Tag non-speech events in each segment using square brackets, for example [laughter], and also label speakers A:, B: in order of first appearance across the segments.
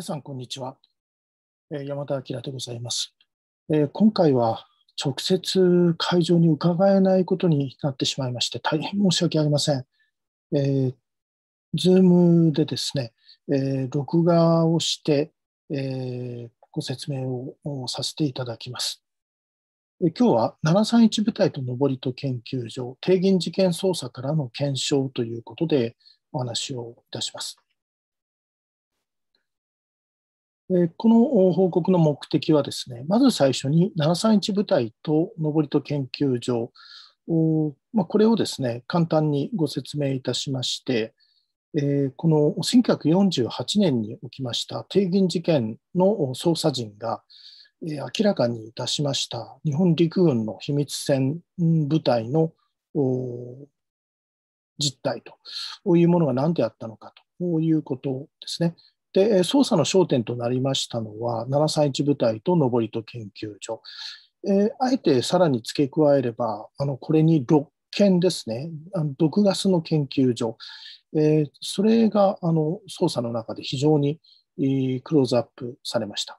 A: 皆さん、こんにちは。山田明でございます。今回は直接会場に伺えないことになってしまいまして、大変申し訳ありません。えー、Zoom でですね、え録画をして、えご説明をさせていただきます。今日は731部隊と上りと研究所、定銀事件捜査からの検証ということでお話をいたします。この報告の目的はですね、まず最初に731部隊と登戸研究所、まあ、これをですね、簡単にご説明いたしまして、この1948年に起きました帝銀事件の捜査陣が、明らかにいたしました日本陸軍の秘密戦部隊の実態というものが何であったのかということですね。で、捜査の焦点となりましたのは、731部隊と登戸研究所。えー、あえてさらに付け加えれば、あのこれに6件ですね、あの毒ガスの研究所、えー、それがあの捜査の中で非常に、クローズアップされました。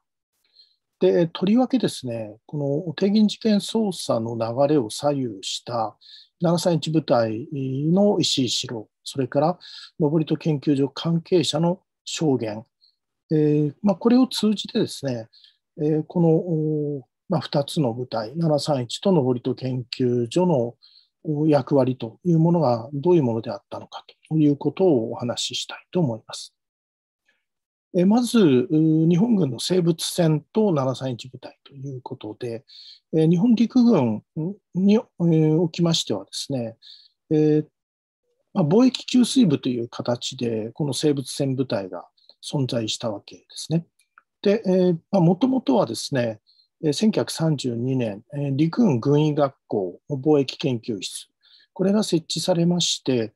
A: で、とりわけですね、この帝銀事件捜査の流れを左右した731部隊の石井四郎、それから登戸研究所関係者の証言、えーまあ、これを通じてですね、えー、この、まあ、2つの部隊、731と登戸研究所の役割というものがどういうものであったのかということをお話ししたいと思います。えまず、日本軍の生物船と731部隊ということで、え日本陸軍に、えおきましてはですね、えー、まあ、貿易給水部という形で、この生物船部隊が存在したわけですね。で、もともとはですね、1932年、陸軍軍医学校貿易研究室、これが設置されまして、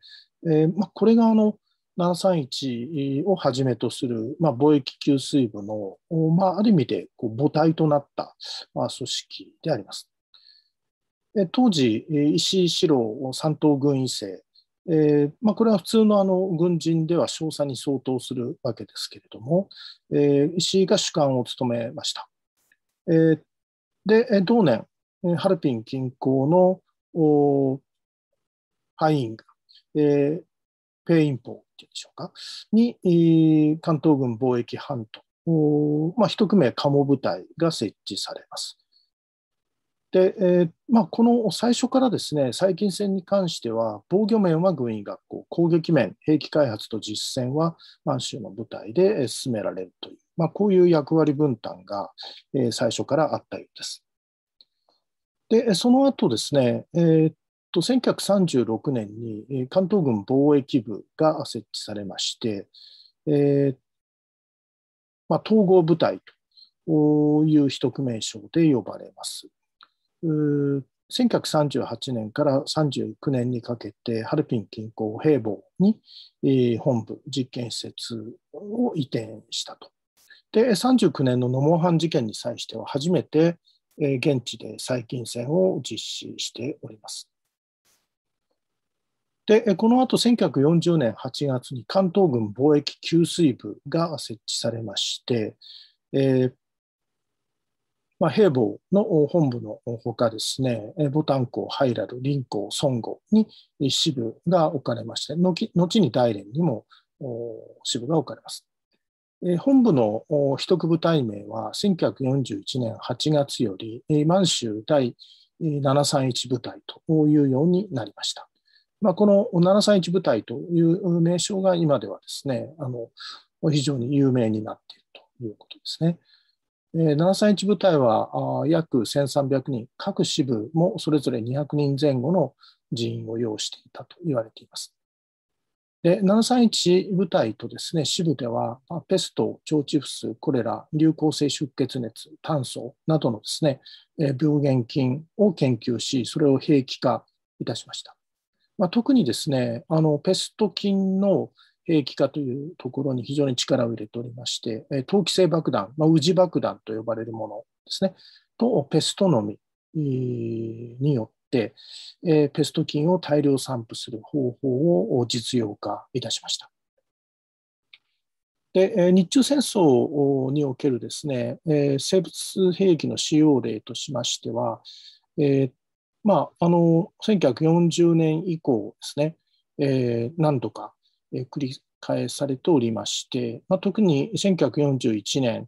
A: まあ、これがあの731をはじめとする、まあ、貿易給水部の、まあ、ある意味でこう母体となった、まあ、組織であります。当時、石井四郎三等軍医生えーまあ、これは普通のあの軍人では少佐に相当するわけですけれども、えー、石井が主幹を務めました。えー、で、同年、ハルピン近郊のおハイング、えー、ペインポーっていうんでしょうか、に、えー、関東軍貿易半島、まあ、一組名、鴨部隊が設置されます。で、えー、まあ、この最初からですね細菌戦に関しては防御面は軍医学校攻撃面兵器開発と実践は満州の部隊で進められるという、まあ、こういう役割分担が、え最初からあったようです。でその後ですね、えーと1936年に関東軍貿易部が設置されまして、えー、まあ、統合部隊という一区名称で呼ばれます。1938年から39年にかけてハルピン近郊平坊に、え本部実験施設を移転したと。で39年のノモハン事件に際しては初めて、え現地で細菌戦を実施しております。でこの後1940年8月に関東軍貿易給水部が設置されまして、えー、まあ、平房の本部のほかですね、ボタン校、ハイラル、林校、孫ゴに支部が置かれまして、後に大連にも支部が置かれます。本部の一区部隊名は、1941年8月より満州第731部隊というようになりました。まあ、この731部隊という名称が今ではですね、あの非常に有名になっているということですね。731部隊は約1300人、各支部もそれぞれ200人前後の人員を要していたと言われています。で731部隊とですね支部では、ペスト、腸チフス、コレラ、流行性出血熱、炭素などのですね病原菌を研究し、それを兵器化いたしました。まあ、特にですねあのペスト菌の兵器化というところに非常に力を入れておりまして、え器製爆弾、まあ、宇治爆弾と呼ばれるものですね、とペストのみによって、えー、ペスト菌を大量散布する方法を実用化いたしました。で日中戦争におけるですね、えー、生物兵器の使用例としましては、えーまあ、あの1940年以降ですね、えー、何度かえ繰り返されておりまして、まあ、特に1941年、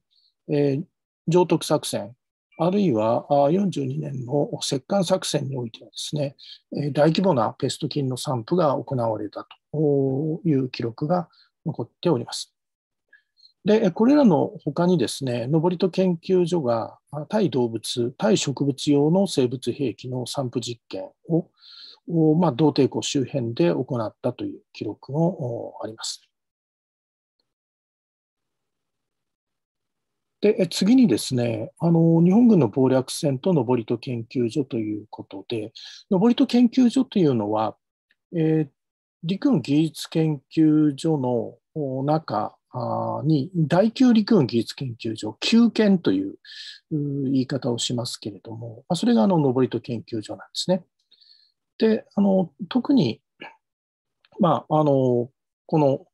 A: えー、上徳作戦、あるいは42年の摂関作戦においてはですね、え大規模なペスト菌の散布が行われたという記録が残っております。で、これらの他にですね、登戸研究所が対動物、対植物用の生物兵器の散布実験をを、まあ、同帝国周辺で行ったという記録もあります。で次にですねあの、日本軍の謀略戦と登戸研究所ということで、登戸研究所というのは、えー、陸軍技術研究所の中に、第9陸軍技術研究所、旧研という言い方をしますけれども、それがあの登戸研究所なんですね。であの特に、まあ、あのこの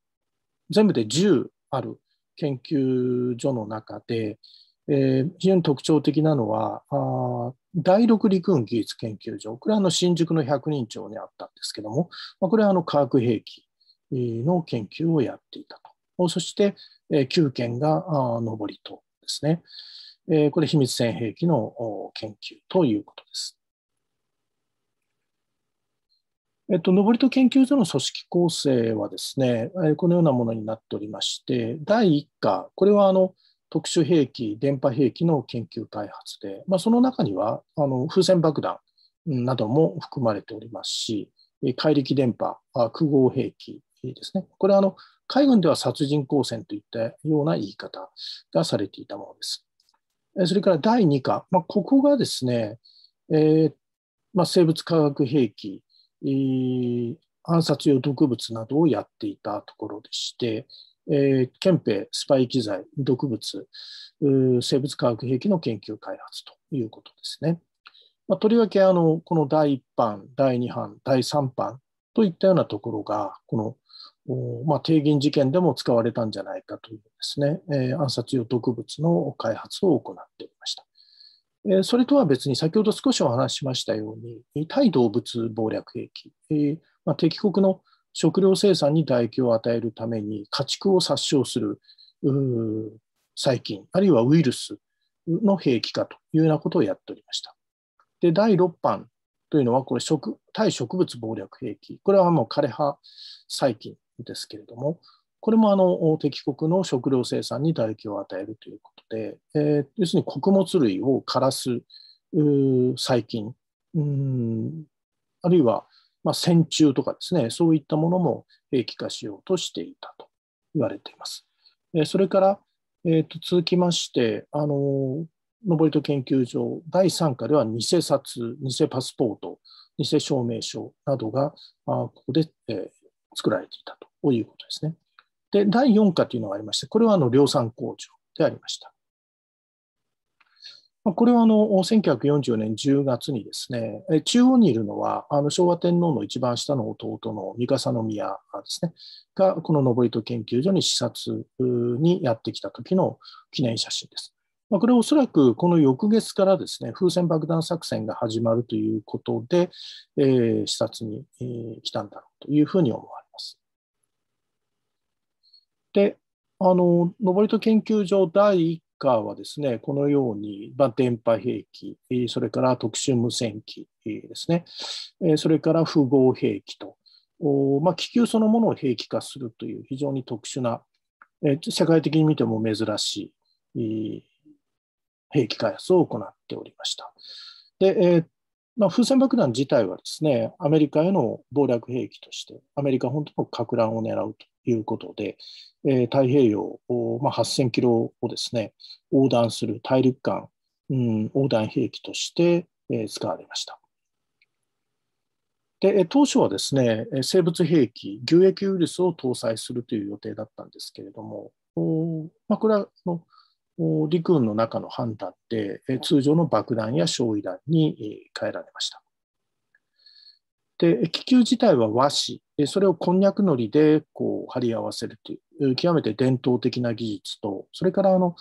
A: 全部で10ある研究所の中で、えー、非常に特徴的なのはあ第六陸軍技術研究所これはあの新宿の百人町にあったんですけども、まあ、これはあの化学兵器の研究をやっていたとそして、えー、9件があ上りとですね、えー、これ秘密戦兵器の研究ということです。えっと、登戸研究所の組織構成はですね、このようなものになっておりまして、第1課、これはあの特殊兵器、電波兵器の研究開発で、まあ、その中にはあの風船爆弾なども含まれておりますし、怪力電波、空合兵器ですね、これはあの海軍では殺人光線といったような言い方がされていたものです。それから第2課、まあ、ここがですね、えー、まあ、生物化学兵器、えー、暗殺用毒物などをやっていたところでして、えー、憲兵、スパイ機材、毒物、生物化学兵器の研究開発ということですね。まあ、とりわけあの、この第1版、第2版、第3版といったようなところが、このまあ、帝銀事件でも使われたんじゃないかというですね、えー、暗殺用毒物の開発を行っていました。えそれとは別に先ほど少しお話ししましたように対動物謀略兵器、えまあ、敵国の食料生産に打撃を与えるために家畜を殺傷する細菌あるいはウイルスの兵器化というようなことをやっておりました。で第6版というのはこれ食対植物謀略兵器これはもう枯葉細菌ですけれどもこれもあの敵国の食料生産に打撃を与えるということで、えー、要するに穀物類を枯らす細菌うんあるいは、まあ、線虫とかですねそういったものも兵器化しようとしていたと言われています。えそれから、えー、と続きましてあの登戸研究所第3課では偽札偽パスポート偽証明書などがあここで、えー、作られていたということですね。で、第4課というのがありまして、これはあの量産工場でありました。これはあの1944年10月にですね、中央にいるのはあの昭和天皇の一番下の弟の三笠宮ですね、がこの登戸研究所に視察にやってきた時の記念写真です。まこれおそらくこの翌月からですね、風船爆弾作戦が始まるということで、えー、視察に、え来たんだろうというふうに思われます。であの登戸研究所第1課はですねこのように、まあ、電波兵器それから特殊無線機ですねそれから符号兵器と、まあ、気球そのものを兵器化するという非常に特殊な世界的に見ても珍しい兵器開発を行っておりました。で、えー、まあ、風船爆弾自体はですね、アメリカへの暴力兵器として、アメリカ本土の拡乱を狙うということで、えー、太平洋を、まあ、8000キロをですね、横断する大陸間、うん、横断兵器として、えー、使われました。で当初はですね、生物兵器、牛液ウイルスを搭載するという予定だったんですけれども、おまあ、これはの陸軍の中の判断で、通常の爆弾や焼夷弾に変えられました。で気球自体は和紙でそれをこんにゃくのりでこう貼り合わせるという極めて伝統的な技術とそれからあの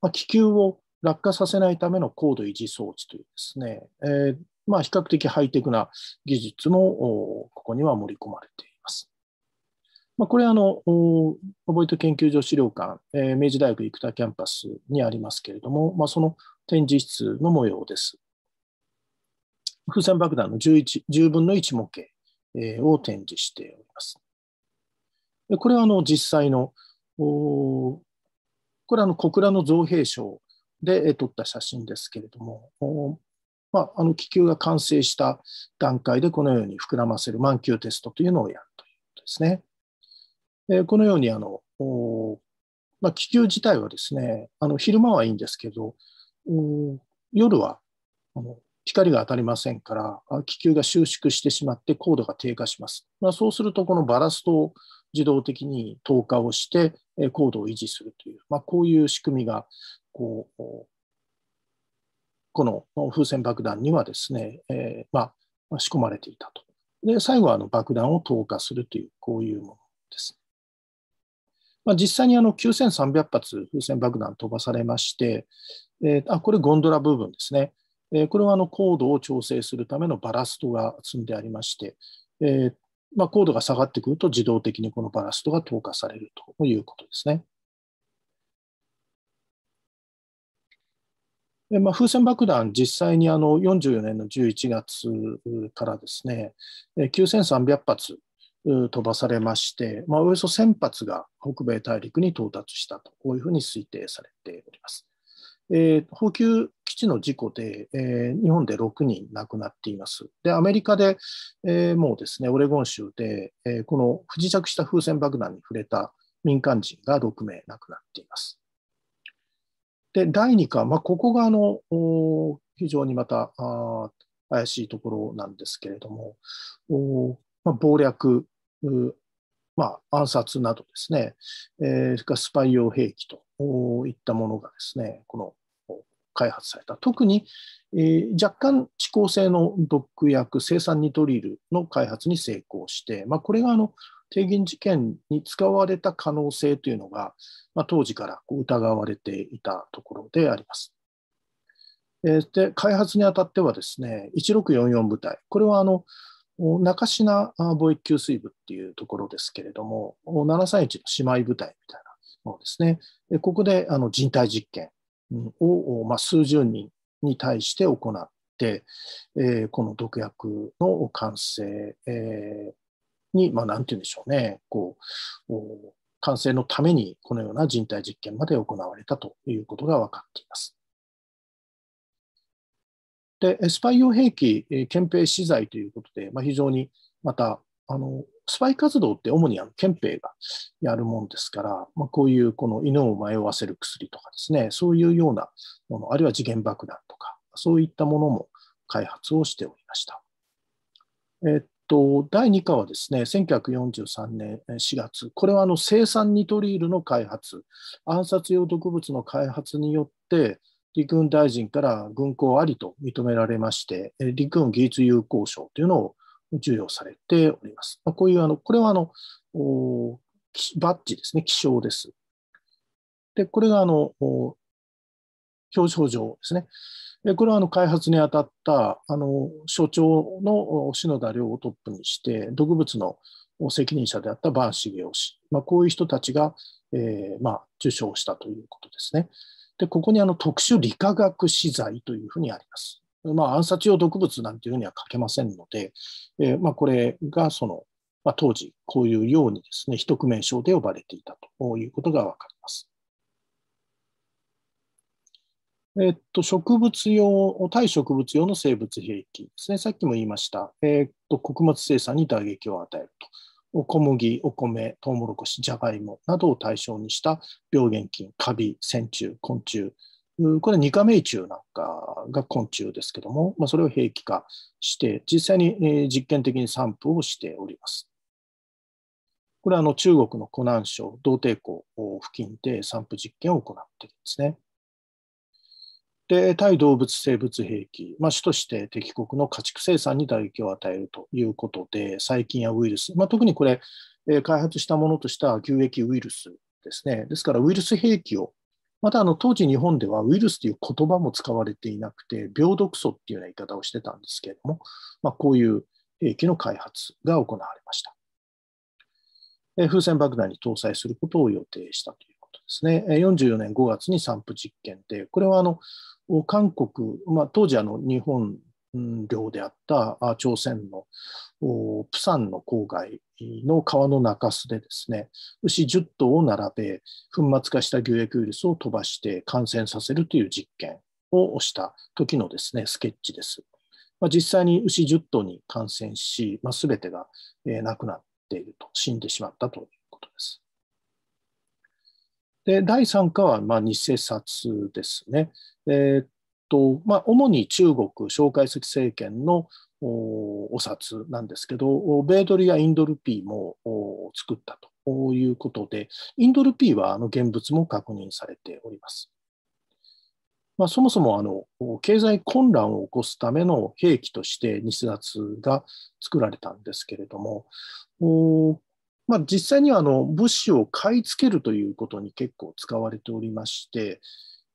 A: ま気球を落下させないための高度維持装置というですね、えー、まあ、比較的ハイテクな技術もここには盛り込まれています。まあ、これあの、覚えて研究所資料館、えー、明治大学生田キャンパスにありますけれども、まあ、その展示室の模様です。風船爆弾の 11, 10分の1模型、えー、を展示しております。でこれはあの実際の、おこれはあの小倉の造幣廠で撮った写真ですけれども、おまあ、あの気球が完成した段階でこのように膨らませる満球テストというのをやるということですね。えこのようにあの、お、まあ、気球自体はですねあの昼間はいいんですけどお夜はあの光が当たりませんから、気球が収縮してしまって高度が低下します。まあ、そうすると、このバラストを自動的に透過をして高度を維持するという、まあ、こういう仕組みがこう、この風船爆弾にはですね、えー、まあ、仕込まれていたと。で、最後はあの爆弾を投下するという、こういうものです。まあ、実際にあの9300発風船爆弾飛ばされまして、えー、あこれゴンドラ部分ですね。えー、これはあの高度を調整するためのバラストが積んでありまして、えーまあ、高度が下がってくると自動的にこのバラストが投下されるということですね。まあ、風船爆弾、実際にあの44年の11月からですね、9300発飛ばされまして、まあ、およそ1000発が北米大陸に到達したとこういうふうに推定されております。えー、補給基地の事故で、えー、日本で6人亡くなっています。で、アメリカで、えー、もうですね、オレゴン州で、えー、この不時着した風船爆弾に触れた民間人が6名亡くなっています。で、第2課、まあ、ここがあの非常にまたあ怪しいところなんですけれども、おまあ、暴略、まあ、暗殺などですね、えー、スパイ用兵器といったものがですね、この開発された。特に、えー、若干遅効性の毒薬、生産ニトリルの開発に成功して、まあ、これがあの低減事件に使われた可能性というのが、まあ、当時からこう疑われていたところであります。で開発にあたってはですね、1644部隊、これはあの中品貿易給水部っていうところですけれども、731の姉妹部隊みたいなものですね、ここであの人体実験を、まあ、数十人に対して行って、えー、この毒薬の完成、えー、に、まあ、なんて言うんでしょうね、こう、完成のためにこのような人体実験まで行われたということが分かっています。で、スパイ用兵器、憲兵資材ということで、まあ、非常にまたあのスパイ活動って主にあの憲兵がやるもんですから、まあ、こういうこの犬を迷わせる薬とかですね、そういうようなもの、あるいは時限爆弾とか、そういったものも開発をしておりました。えっと、第2課はですね、1943年4月、これはあの生産ニトリールの開発、暗殺用毒物の開発によって、陸軍大臣から軍港ありと認められまして、陸軍技術友好賞というのを授与されております。まあ、こういうあの、これはあのバッジですね、気象です。で、これがあの表彰状ですね。でこれはあの開発に当たったあの所長の篠田亮をトップにして、毒物の責任者であった坂茂雄氏、まあ、こういう人たちが、えーまあ、受賞したということですね。でここにあの特殊理化学資材というふうにあります。まあ、暗殺用毒物なんていうふうには書けませんので、えー、まあ、これがその、まあ、当時、こういうようにですね、一名称で呼ばれていたということがわかります。えっと、植物用、対植物用の生物兵器ですね。さっきも言いました。えっと、穀物生産に打撃を与えると。小麦、お米、トウモロコシ、ジャガイモなどを対象にした病原菌、カビ、線虫、昆虫、これは二チュ中なんかが昆虫ですけども、まあ、それを兵器化して、実際に実験的に散布をしております。これはあの中国の湖南省同帝抗付近で散布実験を行っているんですね。で、対動物生物兵器、まあ、主として敵国の家畜生産に打撃を与えるということで、細菌やウイルス、まあ、特にこれ、開発したものとしては、牛液ウイルスですね。ですから、ウイルス兵器をまたあの当時日本ではウイルスという言葉も使われていなくて病毒素っていうような言い方をしてたんですけれども、まあ、こういう兵器の開発が行われました。風船爆弾に搭載することを予定したということですね。44年5月に散布実験で、これはあの韓国、まあ、当時あの日本領であった朝鮮のプサンの郊外の川の中洲でですね牛10頭を並べ粉末化した牛液ウイルスを飛ばして感染させるという実験をした時のですねスケッチです。まあ、実際に牛10頭に感染し、まあ、全てが亡くなっていると死んでしまったということです。で第3課はまあ偽札ですね。えー、とまあ、主に中国蒋介石政権のお札なんですけど、米ドルやインドルピーも作ったということで、インドルピーはあの現物も確認されております。まあ、そもそもあの経済混乱を起こすための兵器として偽札が作られたんですけれども、まあ、実際にはあの物資を買い付けるということに結構使われておりまして、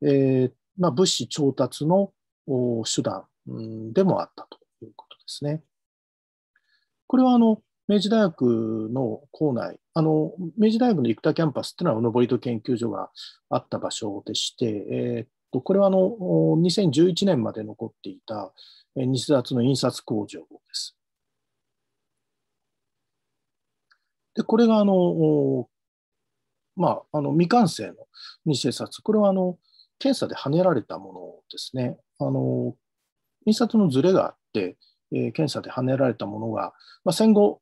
A: えー、まあ、物資調達の手段でもあったということですね。これはあの明治大学の校内、あの明治大学の生田キャンパスっていうのは、登と研究所があった場所でして、えー、っとこれはあの2011年まで残っていた日札の印刷工場です。でこれがあの、まあ、あの未完成の偽札、これはあの検査で跳ねられたものですね。あの印刷のズレがあって、え検査で跳ねられたものが、まあ、戦後、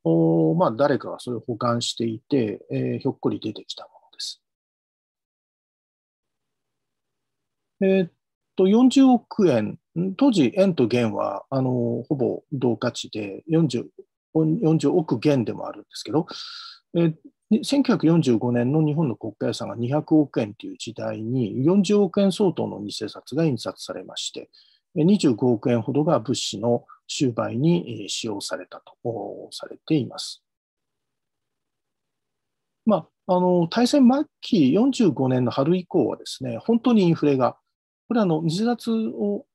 A: まあ、誰かがそれを保管していて、えー、ひょっこり出てきたものです。えー、っと40億円、当時、円と元はあのほぼ同価値で40、40億元でもあるんですけど、えー、で1945年の日本の国家予算が200億円という時代に40億円相当の偽札が印刷されまして25億円ほどが物資の収売に使用されたとされています。まあ、あの大戦末期45年の春以降はですね本当にインフレがこれはの偽札を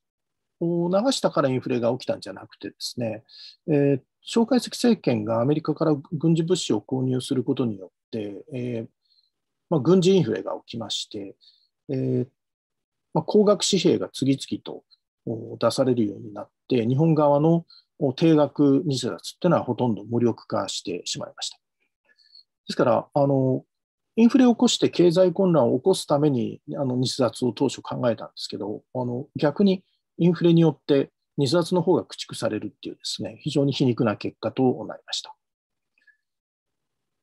A: 流したからインフレが起きたんじゃなくてですね、えー、蒋介石政権がアメリカから軍事物資を購入することによって、えーまあ、軍事インフレが起きまして、えーまあ、高額紙幣が次々と出されるようになって、日本側の定額偽札というのはほとんど無力化してしまいました。ですからあの、インフレを起こして経済混乱を起こすためにあの偽札を当初考えたんですけど、あの逆にインフレによって2冊の方が駆逐されるっていうですね、非常に皮肉な結果となりました。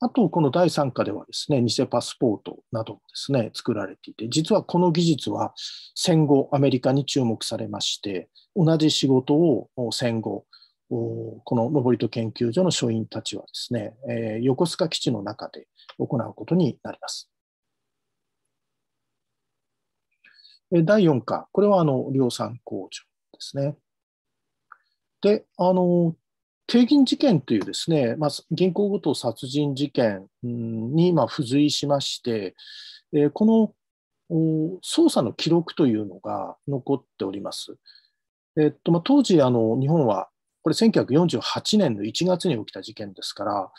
A: あと、この第3課ではですね、偽パスポートなどもですね、作られていて、実はこの技術は戦後、アメリカに注目されまして、同じ仕事を戦後、この登戸研究所の所員たちはですね、え横須賀基地の中で行うことになります。第4課、これはあの量産工場ですね。で、あの、帝銀事件というですね、まあ、銀行強盗殺人事件にま付随しまして、えー、この捜査の記録というのが残っております。えっとまあ、当時あの、日本はこれ、1948年の1月に起きた事件ですから、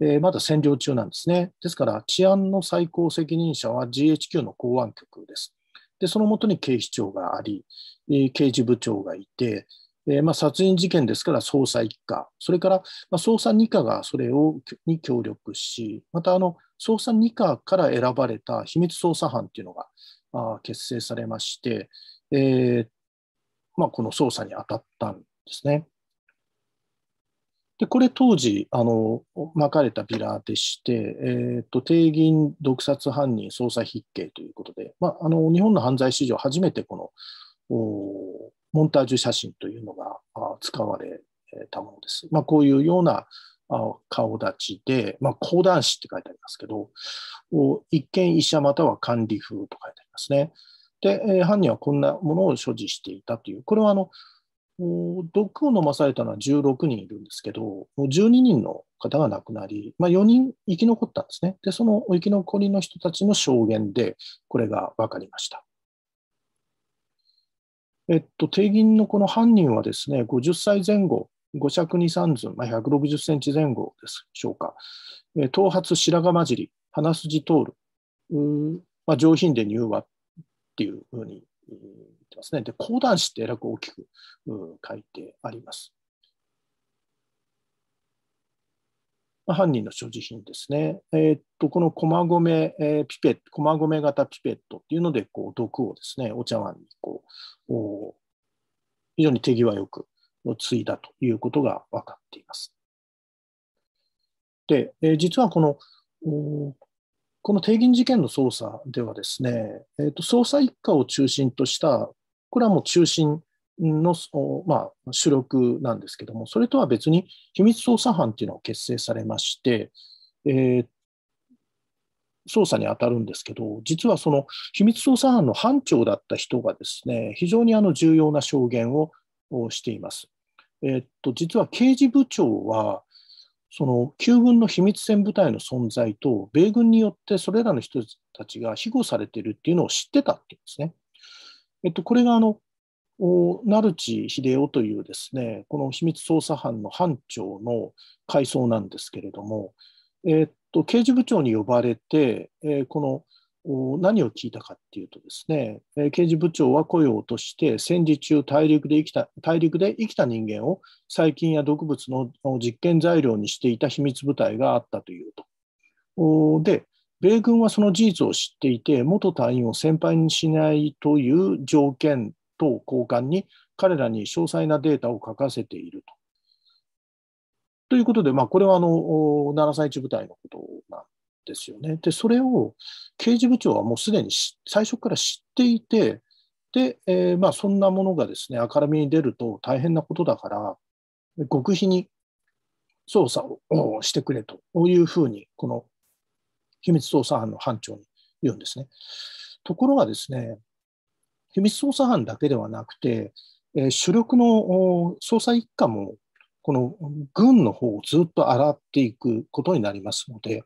A: えー、まだ占領中なんですね。ですから、治安の最高責任者は GHQ の公安局です。で、そのもとに警視庁があり、えー、刑事部長がいて、えー、まあ、殺人事件ですから捜査一課、それから、まあ、捜査二課がそれをに協力し、またあの捜査二課から選ばれた秘密捜査班というのがあ結成されまして、えー、まあ、この捜査に当たったんですね。でこれ当時あの巻かれたビラでして、えーと、定銀毒殺犯人捜査筆記ということで、まあ、あの日本の犯罪史上初めてこのモンタージュ写真というの使われたものです。まあ、こういうような顔立ちで、まあ、講談師って書いてありますけど、一見医者または管理風と書いてありますね。で、犯人はこんなものを所持していたという、これはあの毒を飲まされたのは16人いるんですけど、12人の方が亡くなり、まあ、4人生き残ったんですね。で、その生き残りの人たちの証言で、これが分かりました。えっと、定銀のこの犯人はですね、50歳前後、五尺二三寸、まあ、160センチ前後でしょうか、えー、頭髪、白髪混じり、鼻筋通る、まあ、上品で柔和っていうふうに言ってますね。で、講談師ってえらく大きく書いてあります。犯人の所持品ですね、えー、っとこの駒込、えー、ピペット、駒込型ピペットっていうので、こう毒をですね、お茶碗にこうお非常に手際よく継いだということが分かっています。で、えー、実はこのおこの帝銀事件の捜査ではですね、えー、と捜査一課を中心とした、これはもう中心の、まあ、主力なんですけども、それとは別に秘密捜査班というのを結成されまして、えー、捜査に当たるんですけど、実はその秘密捜査班の班長だった人がですね、非常にあの重要な証言をしています。えー、っと実は刑事部長は、その旧軍の秘密戦部隊の存在と、米軍によってそれらの人たちが庇護されているっていうのを知ってたっていうんですね。えっと、これがあの成地秀夫というですねこの秘密捜査班の班長の階層なんですけれども、えー、っと刑事部長に呼ばれて、えー、この何を聞いたかっていうとですね、え刑事部長は声を落として戦時中大陸で生きた大陸で生きた人間を細菌や毒物の実験材料にしていた秘密部隊があったというと。で米軍はその事実を知っていて元隊員を先輩にしないという条件等交換に彼らに詳細なデータを書かせていると。ということで、まあ、これはあの7歳地部隊のことなんですよね。で、それを刑事部長はもうすでに最初から知っていて、で、えー、まあ、そんなものがですね、明るみに出ると大変なことだから、極秘に捜査をしてくれというふうに、この秘密捜査班の班長に言うんですね。ところがですね、秘密捜査班だけではなくて、えー、主力の捜査一課も、この軍の方をずっと洗っていくことになりますので、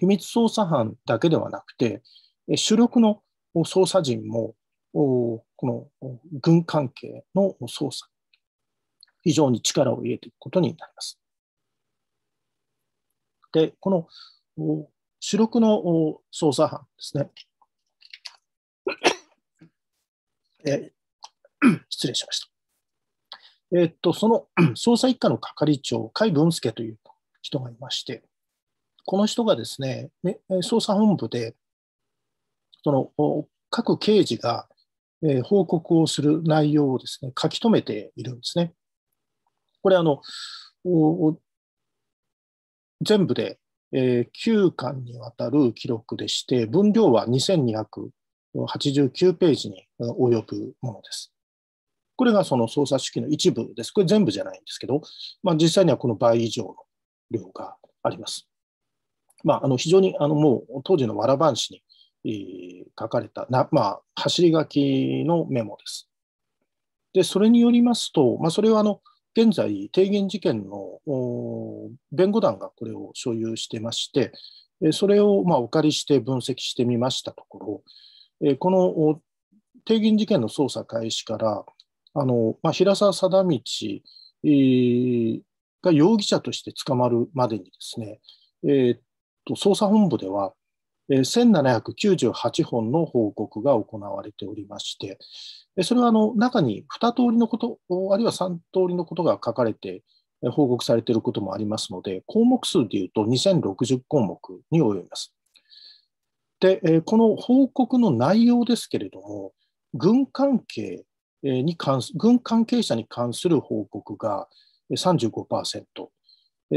A: 秘密捜査班だけではなくて、主力の捜査陣も、この軍関係の捜査、非常に力を入れていくことになります。で、この主力の捜査班ですね、えー、[clears throat] 失礼しました。えー、っと、その [clears throat] 捜査一課の係長、甲斐文介という人がいまして、この人がですね、ね捜査本部で、その各刑事が、え報告をする内容をですね、書き留めているんですね。これ、あの、全部で、え9巻にわたる記録でして、分量は2200 89ページに及ぶものです。これがその操作手記の一部です。これ全部じゃないんですけど、まあ、実際にはこの倍以上の量があります。まあ、あの非常にあのもう当時のわらばんしに書かれたな、まあ、走り書きのメモです。で、それによりますと、まあ、それはあの現在、提言事件の弁護団がこれを所有してまして、それをまあお借りして分析してみましたところ、この帝銀事件の捜査開始から、あのまあ、平沢貞道、が容疑者として捕まるまでにですね、えー、と捜査本部では、1798本の報告が行われておりまして、それはあの中に2通りのこと、あるいは3通りのことが書かれて、報告されていることもありますので、項目数でいうと2060項目に及びます。で、えー、この報告の内容ですけれども、軍関係に関す軍関係者に関する報告が35%、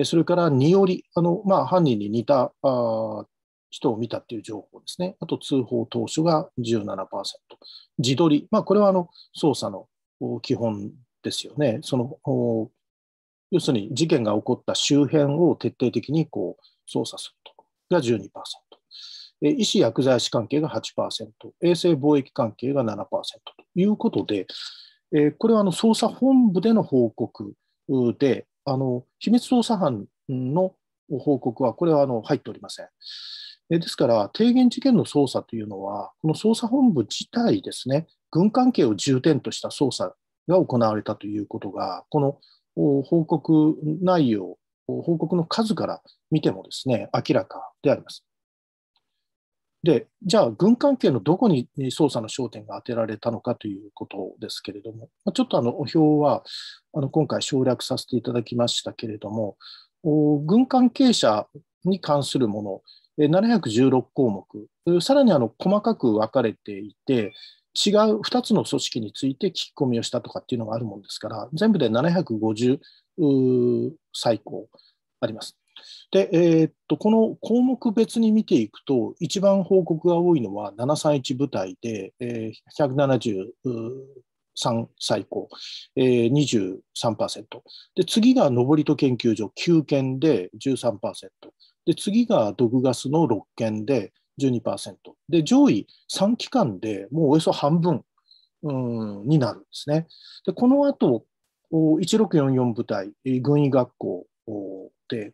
A: それからにより、あのまあ、犯人に似たあ人を見たという情報ですね、あと通報当初が17%、自撮り、まあ、これはあの捜査の基本ですよね、その要するに事件が起こった周辺を徹底的にこう捜査すると、が12%。医師薬剤師関係が8%、衛生貿易関係が7%ということで、これはあの捜査本部での報告で、あの秘密捜査班の報告は、これはあの入っておりません。ですから、提言事件の捜査というのは、この捜査本部自体ですね、軍関係を重点とした捜査が行われたということが、この報告内容、報告の数から見てもですね、明らかであります。で、じゃあ、軍関係のどこに捜査の焦点が当てられたのかということですけれども、ちょっとあの表はあの今回省略させていただきましたけれども、軍関係者に関するもの、716項目、さらにあの細かく分かれていて、違う2つの組織について聞き込みをしたとかっていうのがあるもんですから、全部で750最高あります。で、えー、っと、この項目別に見ていくと、一番報告が多いのは731部隊で、えー、173最高、えー、23%。で、次が登戸研究所9件で13%。で、次が毒ガスの6件で12%。で、上位3機関でもうおよそ半分、うん、になるんですね。で、この後、1644部隊、軍医学校、、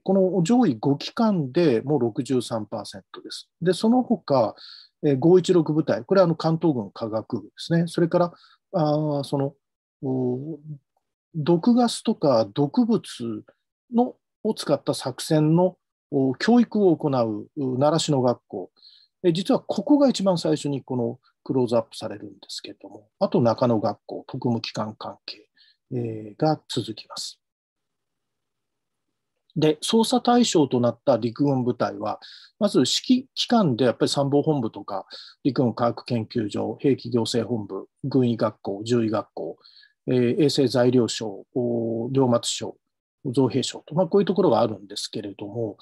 A: この上位5機関でもう63%です。で、その他、え516部隊、これはあの関東軍科学部ですね、それからあその毒ガスとか毒物のを使った作戦の教育を行う習志野学校、実はここが一番最初にこのクローズアップされるんですけれども、あと中野学校、特務機関関係、が続きます。で、捜査対象となった陸軍部隊は、まず指揮機関でやっぱり参謀本部とか、陸軍科学研究所、兵器行政本部、軍医学校、獣医学校、えー、衛生材料省、両松省、造兵省と、まあ、こういうところがあるんですけれども、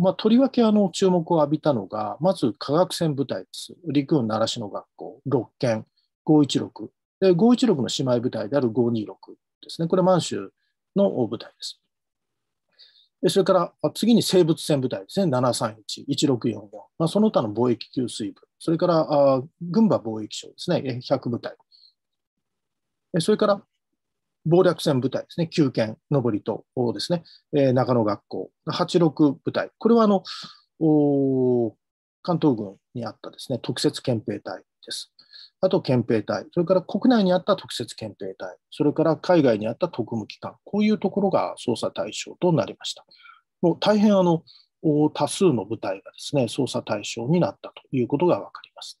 A: まあ、とりわけあの注目を浴びたのが、まず科学戦部隊です。陸軍習志野学校、6県、516で、516の姉妹部隊である526ですね、これ、満州の大部隊です。でそれから次に生物船部隊ですね、731、1644、まあ、その他の貿易給水部、それからあ群馬貿易省ですね、100部隊、それから謀略船部隊ですね、旧県、上りとですね、えー、中野学校、86部隊、これはあの関東軍にあったですね特設憲兵隊です。あと憲兵隊、それから国内にあった特設憲兵隊、それから海外にあった特務機関、こういうところが捜査対象となりました。もう大変あの多数の部隊がですね捜査対象になったということが分かります。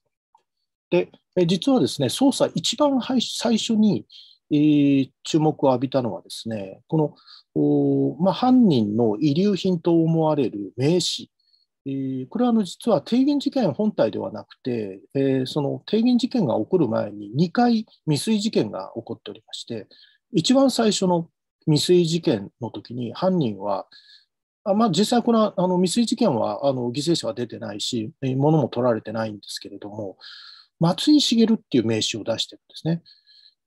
A: で実はですね捜査一番最初に、えー、注目を浴びたのはですねこの、まあ、犯人の遺留品と思われる名刺これはの実は帝銀事件本体ではなくて、えー、その帝銀事件が起こる前に2回未遂事件が起こっておりまして、一番最初の未遂事件の時に犯人は、あまあ、実際このあの未遂事件はあの犠牲者は出てないし、物も取られてないんですけれども、松井茂っていう名詞を出してるんですね。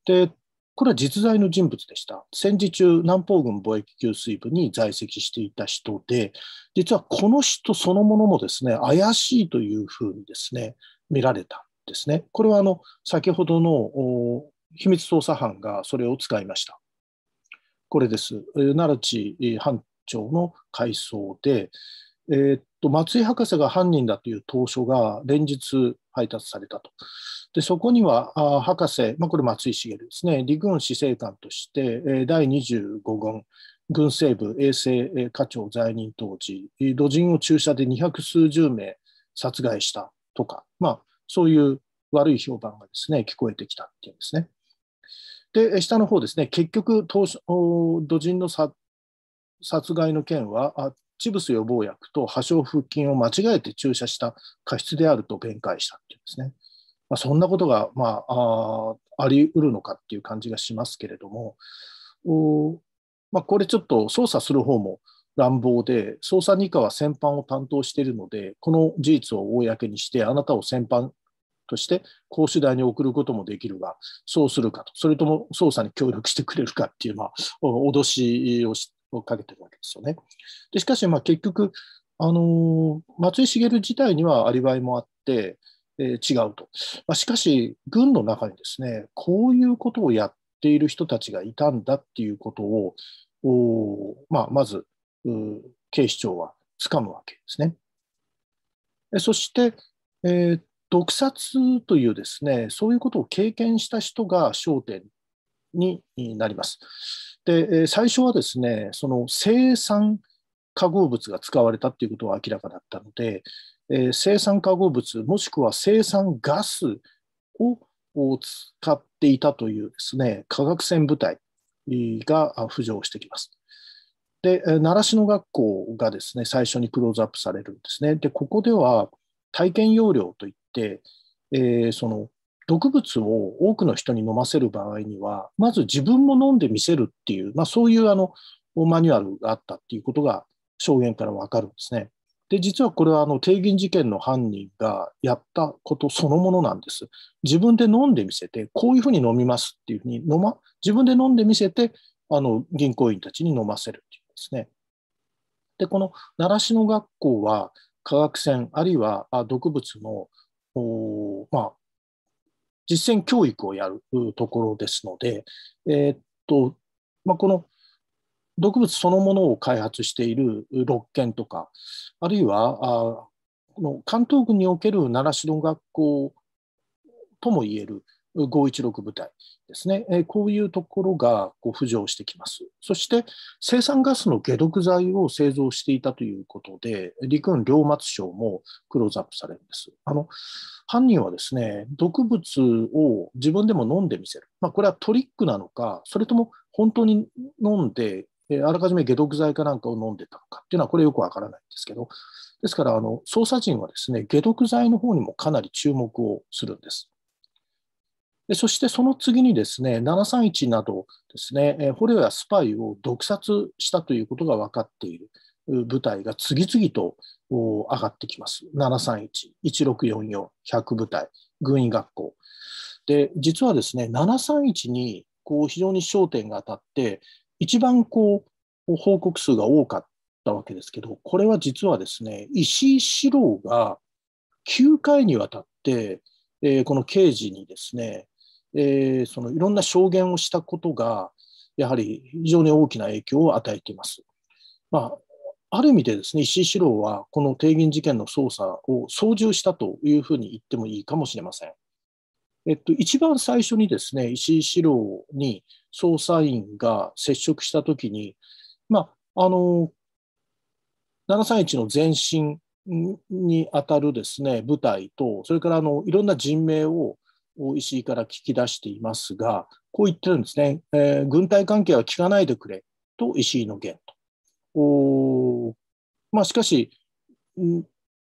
A: でこれは実在の人物でした。戦時中、南方軍貿易給水部に在籍していた人で、実はこの人そのものもですね、怪しいというふうにですね、見られたんですね。これはあの先ほどの秘密捜査班がそれを使いました。これです。奈良地班長の回想で、えー、っと松井博士が犯人だという投書が連日配達されたと。でそこには博士、まあ、これ松井茂ですね陸軍司令官として第25軍軍政部衛生課長在任当時土人を注射で二百数十名殺害したとか、まあ、そういう悪い評判がですね聞こえてきたっていうんですね。で下の方ですね結局当初土人の殺害の件はチブス予防薬と破傷腹筋を間違えて注射した過失であると弁解したっていうんですね。まあ、そんなことが、まあ、ああり得るのかっていう感じがしますけれども、おまあ、これちょっと捜査する方も乱暴で、捜査2課は戦犯を担当しているので、この事実を公にして、あなたを戦犯として講師台に送ることもできるが、そうするかと、それとも捜査に協力してくれるかっていう、まあ、脅しをかけてるわけですよね。でしかし、結局、あの松井茂自体にはアリバイもあって、えー、違うと、まあ、しかし、軍の中にですねこういうことをやっている人たちがいたんだっていうことを、おまあ、まず警視庁はつかむわけですね。そして、えー、毒殺というですねそういうことを経験した人が焦点になります。で最初はですねその生産化合物が使われたということは明らかだったので、え生産化合物もしくは生産ガスを使っていたというですね化学船部隊が浮上してきます。で習志野学校がですね最初にクローズアップされるんですね。でここでは体験容量といって、えー、その毒物を多くの人に飲ませる場合にはまず自分も飲んでみせるっていう、まあ、そういうあのマニュアルがあったっていうことが証言から分かるんですね。で実はこれはあの帝銀事件の犯人がやったことそのものなんです。自分で飲んでみせてこういうふうに飲みますっていうふうに飲、ま、自分で飲んでみせてあの銀行員たちに飲ませるっていうんですね。でこの習志野学校は化学船、あるいは毒物のまあ、実践教育をやるところですので、えー、っとまあ、この毒物そのものを開発している六県とかあるいはあこの関東軍における習志野学校ともいえる516部隊ですね、えこういうところがこう浮上してきます。そして生産ガスの解毒剤を製造していたということで、陸軍両松省もクローズアップされるんです。あの犯人はですね、毒物を自分でも飲んでみせる、まあ、これはトリックなのか、それとも本当に飲んでえー、あらかじめ解毒剤かなんかを飲んでたのかっていうのは、これよくわからないんですけど、ですからあの、捜査陣はですね、解毒剤の方にもかなり注目をするんです。でそしてその次にですね、731などですね、えー、捕虜やスパイを毒殺したということが分かっている部隊が次々と上がってきます。731、1644、100部隊、軍医学校。で、実はですね、731にこう非常に焦点が当たって、一番こう報告数が多かったわけですけど、これは実はですね、石井四郎が9回にわたって、えー、この刑事にですね、えー、そのいろんな証言をしたことが、やはり非常に大きな影響を与えています。まあ、ある意味でですね、石井四郎はこの帝銀事件の捜査を操縦したというふうに言ってもいいかもしれません。えっと、一番最初にですね、石井四郎に捜査員が接触したときに、まあ、あの、731の前身にあたるですね、部隊と、それからあのいろんな人名を石井から聞き出していますが、こう言ってるんですね、えー、軍隊関係は聞かないでくれと石井の言と。おまあ、しかし、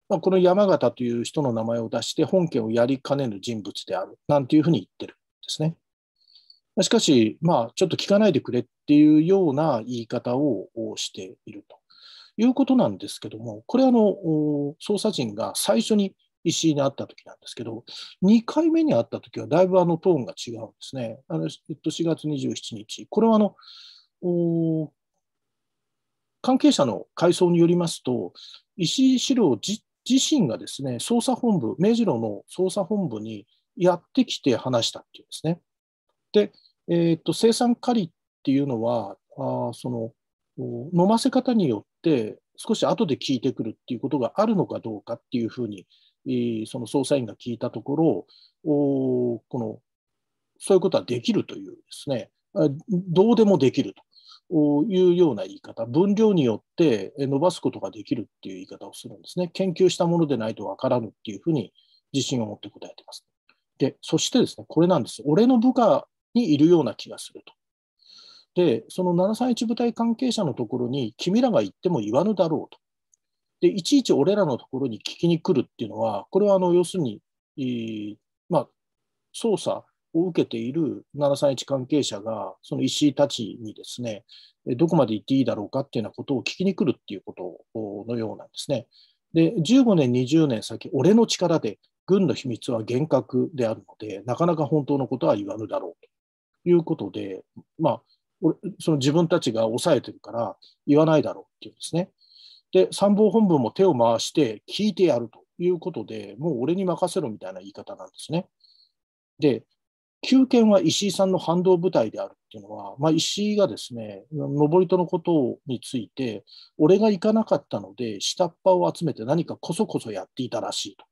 A: まあ、この山形という人の名前を出して本件をやりかねぬ人物であるなんていうふうに言ってるんですね。しかし、まあ、ちょっと聞かないでくれっていうような言い方をしているということなんですけども、これあの、捜査陣が最初に石井に会った時なんですけど、2回目に会った時はだいぶあのトーンが違うんですね。あのえっと、4月27日、これはあの関係者の回想によりますと、石井四郎自自身がですね、捜査本部、目白の捜査本部にやってきて話したっていうんですね。で、えー、っと生産カリっていうのはあその飲ませ方によって少し後で効いてくるっていうことがあるのかどうかっていうふうに、その捜査員が聞いたところおこのそういうことはできるというですねどうでもできるというような言い方、分量によって伸ばすことができるっていう言い方をするんですね。研究したものでないと分からぬっていうふうに自信を持って答えてます。で、そしてですね、これなんです。俺の部下にいるような気がすると。で、その731部隊関係者のところに、君らが言っても言わぬだろうと。で、いちいち俺らのところに聞きに来るっていうのは、これはあの要するに、えー、まあ、捜査を受けている731関係者が、その石井たちにですね、どこまで行っていいだろうかっていうようなことを聞きに来るっていうことのようなんですね。で、15年、20年先、俺の力で軍の秘密は厳格であるので、なかなか本当のことは言わぬだろうということで、まあ、その自分たちが抑えてるから言わないだろうっていうんですね。で、参謀本部も手を回して聞いてやるということで、もう俺に任せろみたいな言い方なんですね。で、旧件は石井さんの反動部隊であるっていうのは、まあ、石井がですね、登戸のことについて、俺が行かなかったので、下っ端を集めて何かこそこそやっていたらしいと。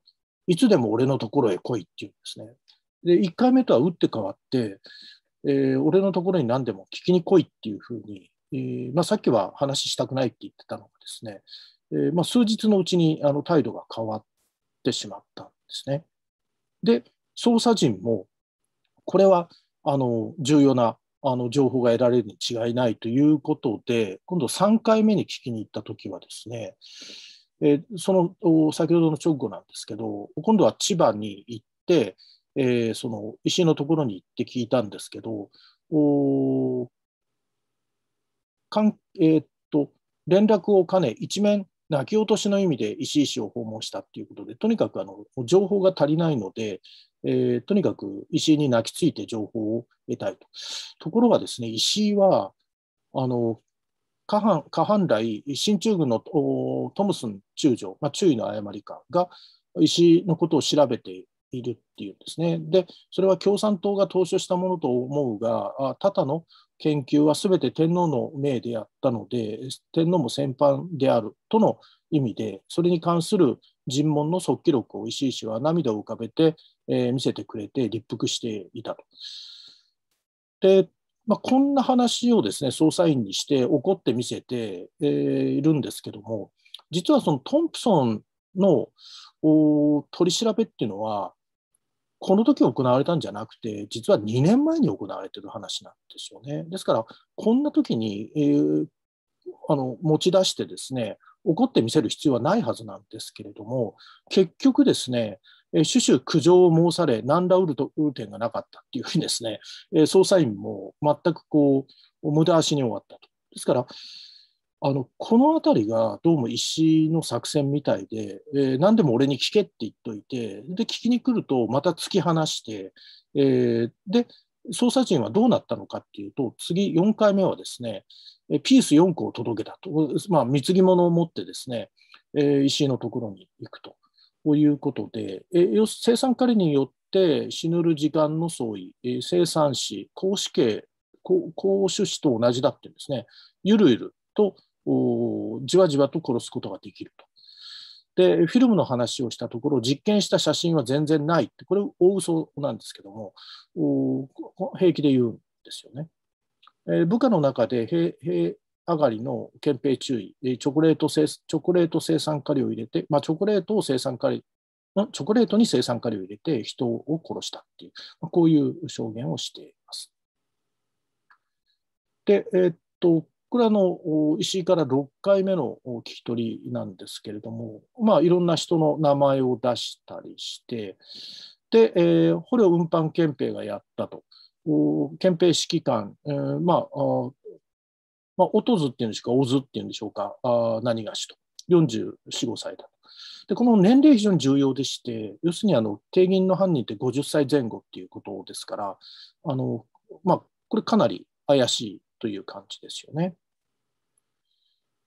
A: いつでも俺のところへ来いっていうんですね。で、1回目とは打って変わって、えー、俺のところに何でも聞きに来いっていうふうに、えー、まあ、さっきは話したくないって言ってたのがですね、えー、まあ、数日のうちにあの態度が変わってしまったんですね。で、捜査陣もこれはあの重要なあの情報が得られるに違いないということで、今度3回目に聞きに行ったときはですね、えその先ほどの直後なんですけど、今度は千葉に行って、えー、その石のところに行って聞いたんですけど、おかんえー、っと連絡を兼ね、一面泣き落としの意味で石井氏を訪問したということで、とにかくあの情報が足りないので、えー、とにかく石井に泣きついて情報を得たいと。ところがですね、石井は、あの下半下半来、進駐軍のトムスン中将、まあ、注意の誤りかが石井のことを調べているっていうんですね。で、それは共産党が投書したものと思うが、あただの研究は全て天皇の命であったので天皇も戦犯であるとの意味でそれに関する尋問の即記録を石井氏は涙を浮かべて、えー、見せてくれて立腹していたと。で、まあ、こんな話をですね捜査員にして怒って見せて、えー、いるんですけども実はそのトンプソンの取り調べっていうのはこの時行われたんじゃなくて、実は2年前に行われている話なんですよね。ですから、こんな時に、えー、あの持ち出してですね、怒ってみせる必要はないはずなんですけれども、結局ですね、えー、種々苦情を申され、何らウルトウルがなかったっていうふうにですね、え捜査員も全くこう無駄足に終わったと。ですから、あのこの辺りがどうも石の作戦みたいで、えー、何でも俺に聞けって言っといてで聞きに来るとまた突き放して、えー、で捜査陣はどうなったのかっていうと次4回目はですねピース4個を届けたと、まあ、貢ぎ物を持ってですね、えー、石井のところに行くと。こいうことで、えー、生産仮によって死ぬる時間の相違、生産死、公死刑、公種死と同じだっていうんですね、ゆるゆるとじわじわと殺すことができると。で、フィルムの話をしたところ、実験した写真は全然ないって、これ大嘘なんですけども、平気で言うんですよね。えー、部下の中で平、上がりの憲兵注意、チョコレート生チョコレート生産カリを入れて、まあ、チョコレートを生産カリ、チョコレートに生産カリを入れて人を殺したっていう、まあ、こういう証言をしています。で、えー、っと、これはあの石井から6回目の聞き取りなんですけれども、まあ、いろんな人の名前を出したりして、で、えー、捕虜運搬憲兵がやったと、憲兵指揮官、えー、まあ、まあ、おとずっていうんですか、おずっていうんでしょうか、あ何がしと、44、5歳だと。で、この年齢非常に重要でして、要するにあの定員の犯人って50歳前後っていうことですから、あのまあ、これかなり怪しいという感じですよね。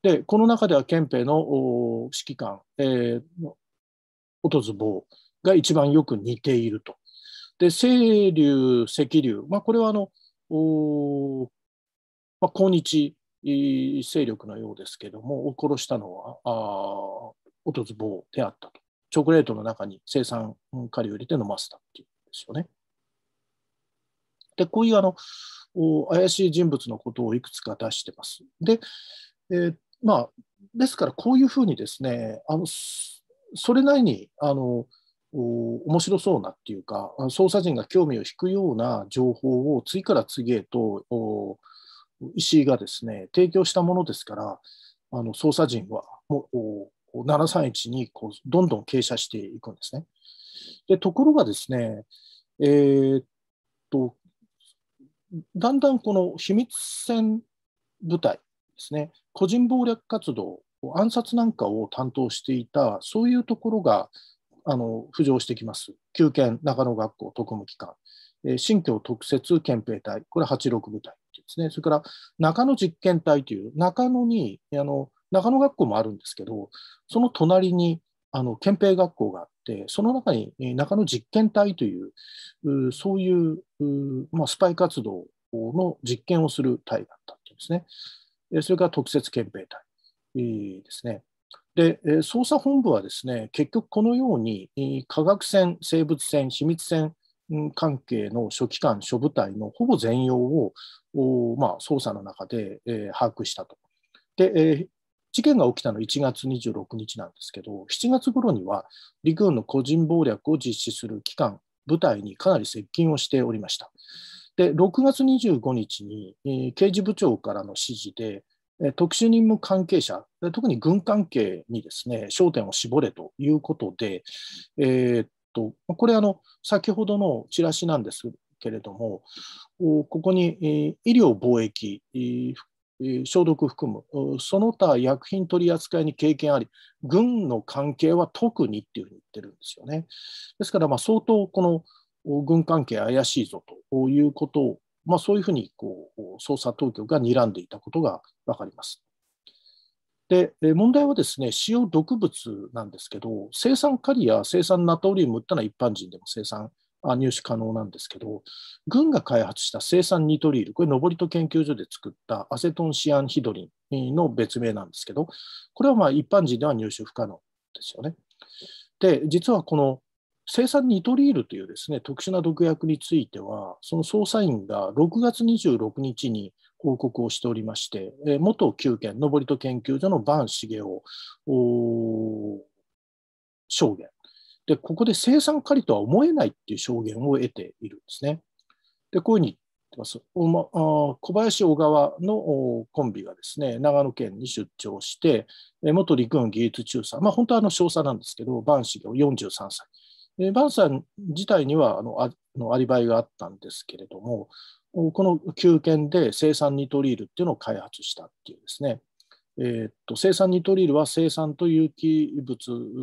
A: で、この中では憲兵の指揮官、えー、音図坊が一番よく似ていると。で、清流、赤流、まあ、これはあの、まあ、抗日勢力のようですけども、を殺したのは、あ音図坊であったと。チョコレートの中に生産カリを入れて飲ませたっていうんですよね。で、こういうあの、怪しい人物のことをいくつか出してます。で、えー、まあ、ですからこういうふうにですね、あのそれなりにあの面白そうなっていうか、捜査陣が興味を引くような情報を次から次へと石井がですね、提供したものですから、あの捜査陣はもう731にこうどんどん傾斜していくんですね。でところがですね、えー、っとだんだんこの秘密戦部隊ですね、個人暴力活動、暗殺なんかを担当していた、そういうところがあの浮上してきます。旧県中野学校特務機関、え新疆特設憲兵隊、これ86部隊ですね、それから中野実験隊という、中野にあの中野学校もあるんですけど、その隣にあの憲兵学校があって、その中に中野実験隊という、そういう、まあ、スパイ活動の実験をする隊だったっていうんですね。それから特設憲兵隊ですね。で、捜査本部はですね、結局このように科学船、生物船、秘密船関係の書記官、諸部隊のほぼ全容を、まあ、捜査の中で、えー、把握したと。で、えー、事件が起きたの1月26日なんですけど、7月頃には陸軍の個人謀略を実施する機関、部隊にかなり接近をしておりました。で、6月25日に、えー、刑事部長からの指示で、特殊任務関係者、特に軍関係にですね焦点を絞れということで、えー、っとこれあの、先ほどのチラシなんですけれども、ここに、医療、貿易、消毒含む、その他薬品取り扱いに経験あり、軍の関係は特にっていうふうに言ってるんですよね。ですから、相当この軍関係怪しいぞということを、まあ、そういうふうにこう捜査当局が睨んでいたことが分かります。で問題はですね使用毒物なんですけど、生産カリや生産ナトリウムってのは一般人でも生産入手可能なんですけど、軍が開発した生産ニトリール、これ、登戸研究所で作ったアセトンシアンヒドリンの別名なんですけど、これはまあ一般人では入手不可能ですよね。で、実はこの生産ニトリールというですね特殊な毒薬については、その捜査員が6月26日に報告をしておりまして、元9県登戸研究所の坂茂雄証言で、ここで生産狩りとは思えないっていう証言を得ているんですね。で、こういうふうに言ってます。小林小川のコンビがですね、長野県に出張して、元陸軍技術中佐、まあ、本当はあの少佐なんですけど、万氏が43歳。バさん自体にはあのアリバイがあったんですけれども、この休憩で生産ニトリールっていうのを開発したっていうですね。えー、っと生産ニトリルは生産と有機物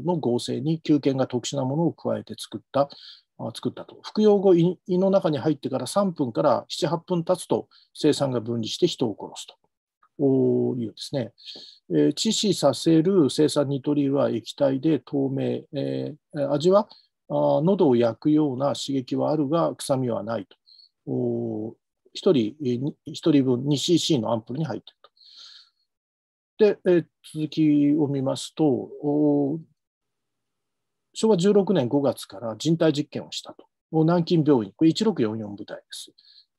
A: の合成に球菌が特殊なものを加えて作った作ったと服用後胃の中に入ってから3分から78分経つと生産が分離して人を殺すというですね、えー、致死させる生産ニトリルは液体で透明、えー、味はあ喉を焼くような刺激はあるが臭みはないと1人 ,1 人分 2cc のアンプルに入っているで、えー、続きを見ますと、昭和16年5月から人体実験をしたと。南京病院、これ1644部隊です。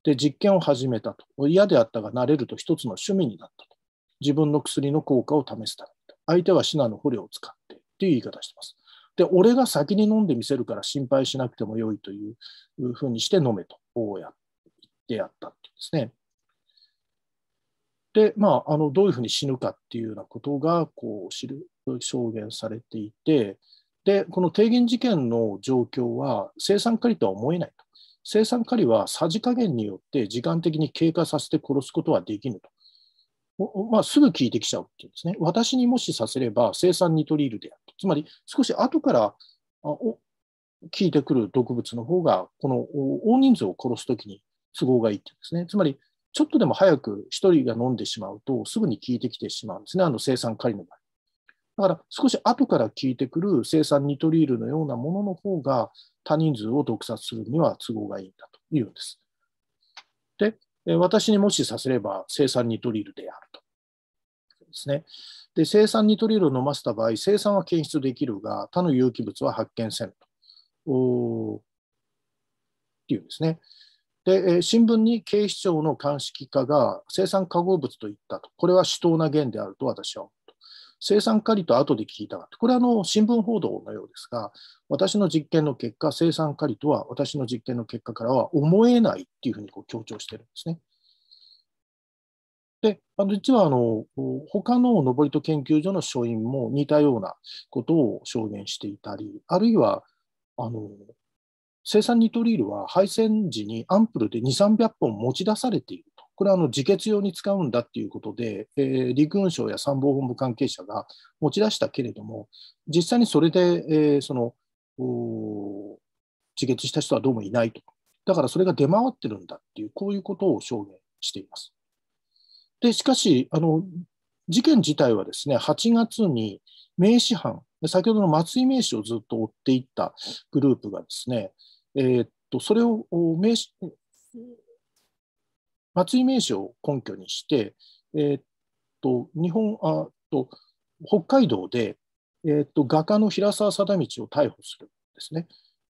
A: で、実験を始めたと。嫌であったが慣れると一つの趣味になったと。自分の薬の効果を試すためと。相手はシナの捕虜を使ってっていう言い方をしてます。で、俺が先に飲んでみせるから心配しなくてもよいというふうにして飲めと。こうやってやったっていうんですね。で、まあ、あのどういうふうに死ぬかっていうようなことがこう知る証言されていてでこの提言事件の状況は生産狩りとは思えないと生産狩りはさじ加減によって時間的に経過させて殺すことはできぬと、まあ、すぐ聞いてきちゃうっていうんですね私にもしさせれば生産に取り入るであるとつまり少し後からあお聞いてくる毒物の方がこの大人数を殺すときに都合がいいっていうんですねつまりちょっとでも早く1人が飲んでしまうと、すぐに効いてきてしまうんですね、あの生産カリの場合。だから少し後から効いてくる生産ニトリールのようなものの方が多人数を毒殺するには都合がいいんだというんです。で、私にもしさせれば生産ニトリールであると。ですね。で、生産ニトリールを飲ませた場合、生産は検出できるが、他の有機物は発見せんと。おっていうんですね。で、え新聞に警視庁の鑑識課が生産化合物と言ったと、これは主当な源であると私は思うと。生産カリと後で聞いたが、これはの新聞報道のようですが、私の実験の結果、生産カリとは私の実験の結果からは思えないっていうふうにこう強調してるんですね。で、あの実はあの他の登戸研究所の所員も似たようなことを証言していたり、あるいはあの生産ニトリールは配線時にアンプルで2、300本持ち出されていると。これはあの自決用に使うんだっていうことで、えー、陸軍省や参謀本部関係者が持ち出したけれども、実際にそれで、えー、その自決した人はどうもいないと。だからそれが出回ってるんだっていう、こういうことを証言しています。でしかしあの、事件自体はですね、8月に名刺班、先ほどの松井名刺をずっと追っていったグループがですね、えー、っとそれを名松井名詞を根拠にして、えー、っと日本あと北海道で、えー、っと画家の平沢貞道を逮捕するんですね。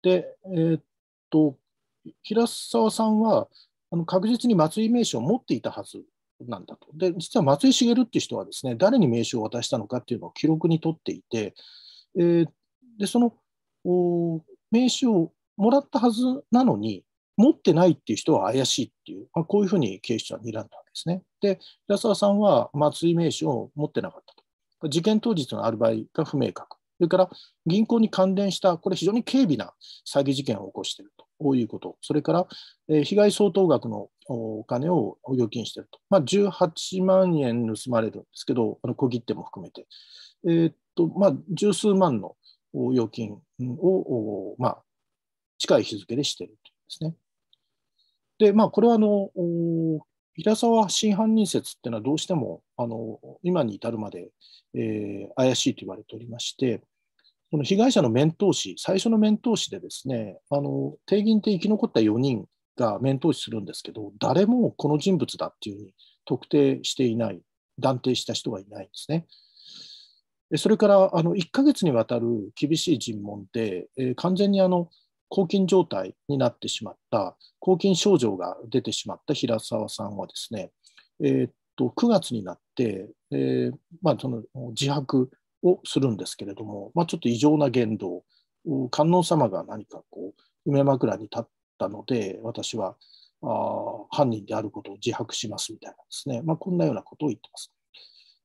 A: で、えー、っと平沢さんはあの確実に松井名詞を持っていたはずなんだと。で、実は松井茂っていう人はですね、誰に名刺を渡したのかっていうのを記録に取っていて、えー、で、その名刺をもらったはずなのに、持ってないっていう人は怪しいっていう、まあ、こういうふうに警視庁は睨んだわけですね。で、平沢さんは井名刺を持ってなかったと。事件当日のアルバイが不明確。それから銀行に関連した、これ非常に軽微な詐欺事件を起こしているとこういうこと、それから、え被害相当額のお金を預金していると、まあ、18万円盗まれるんですけど、あの小切手も含めて、えー、っとまあ、十数万の預金を、まあ、近い日付でしてるうですね。で、まあ、これはあの、平沢真犯人説っていうのはどうしてもあの今に至るまで、えー、怪しいと言われておりまして、この被害者の面通し、最初の面通しでですね、あの定銀って生き残った4人が面通しするんですけど、誰もこの人物だっていうふうに特定していない、断定した人はいないんですね。それからあの1ヶ月にわたる厳しい尋問で、えー、完全にあの抗菌状態になってしまった、抗菌症状が出てしまった平沢さんはですね、えー、っと9月になって、えー、まあ、その自白をするんですけれども、まあ、ちょっと異常な言動、観音様が何かこう夢枕に立ったので、私はあ犯人であることを自白しますみたいなですね、まあ、こんなようなことを言ってます。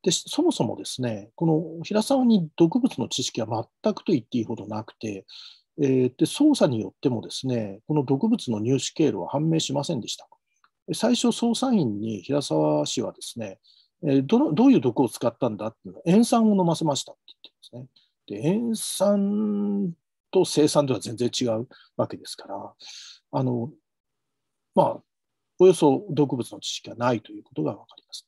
A: でそもそもですね、この平沢に毒物の知識は全くと言っていいほどなくて、えー、で捜査によってもですねこの毒物の入手経路は判明しませんでした。最初、捜査員に平沢氏はですね、えどのどういう毒を使ったんだっていうのは塩酸を飲ませましたって言ってですね。で塩酸と生産では全然違うわけですから、あのまあ、およそ毒物の知識がないということが分かります。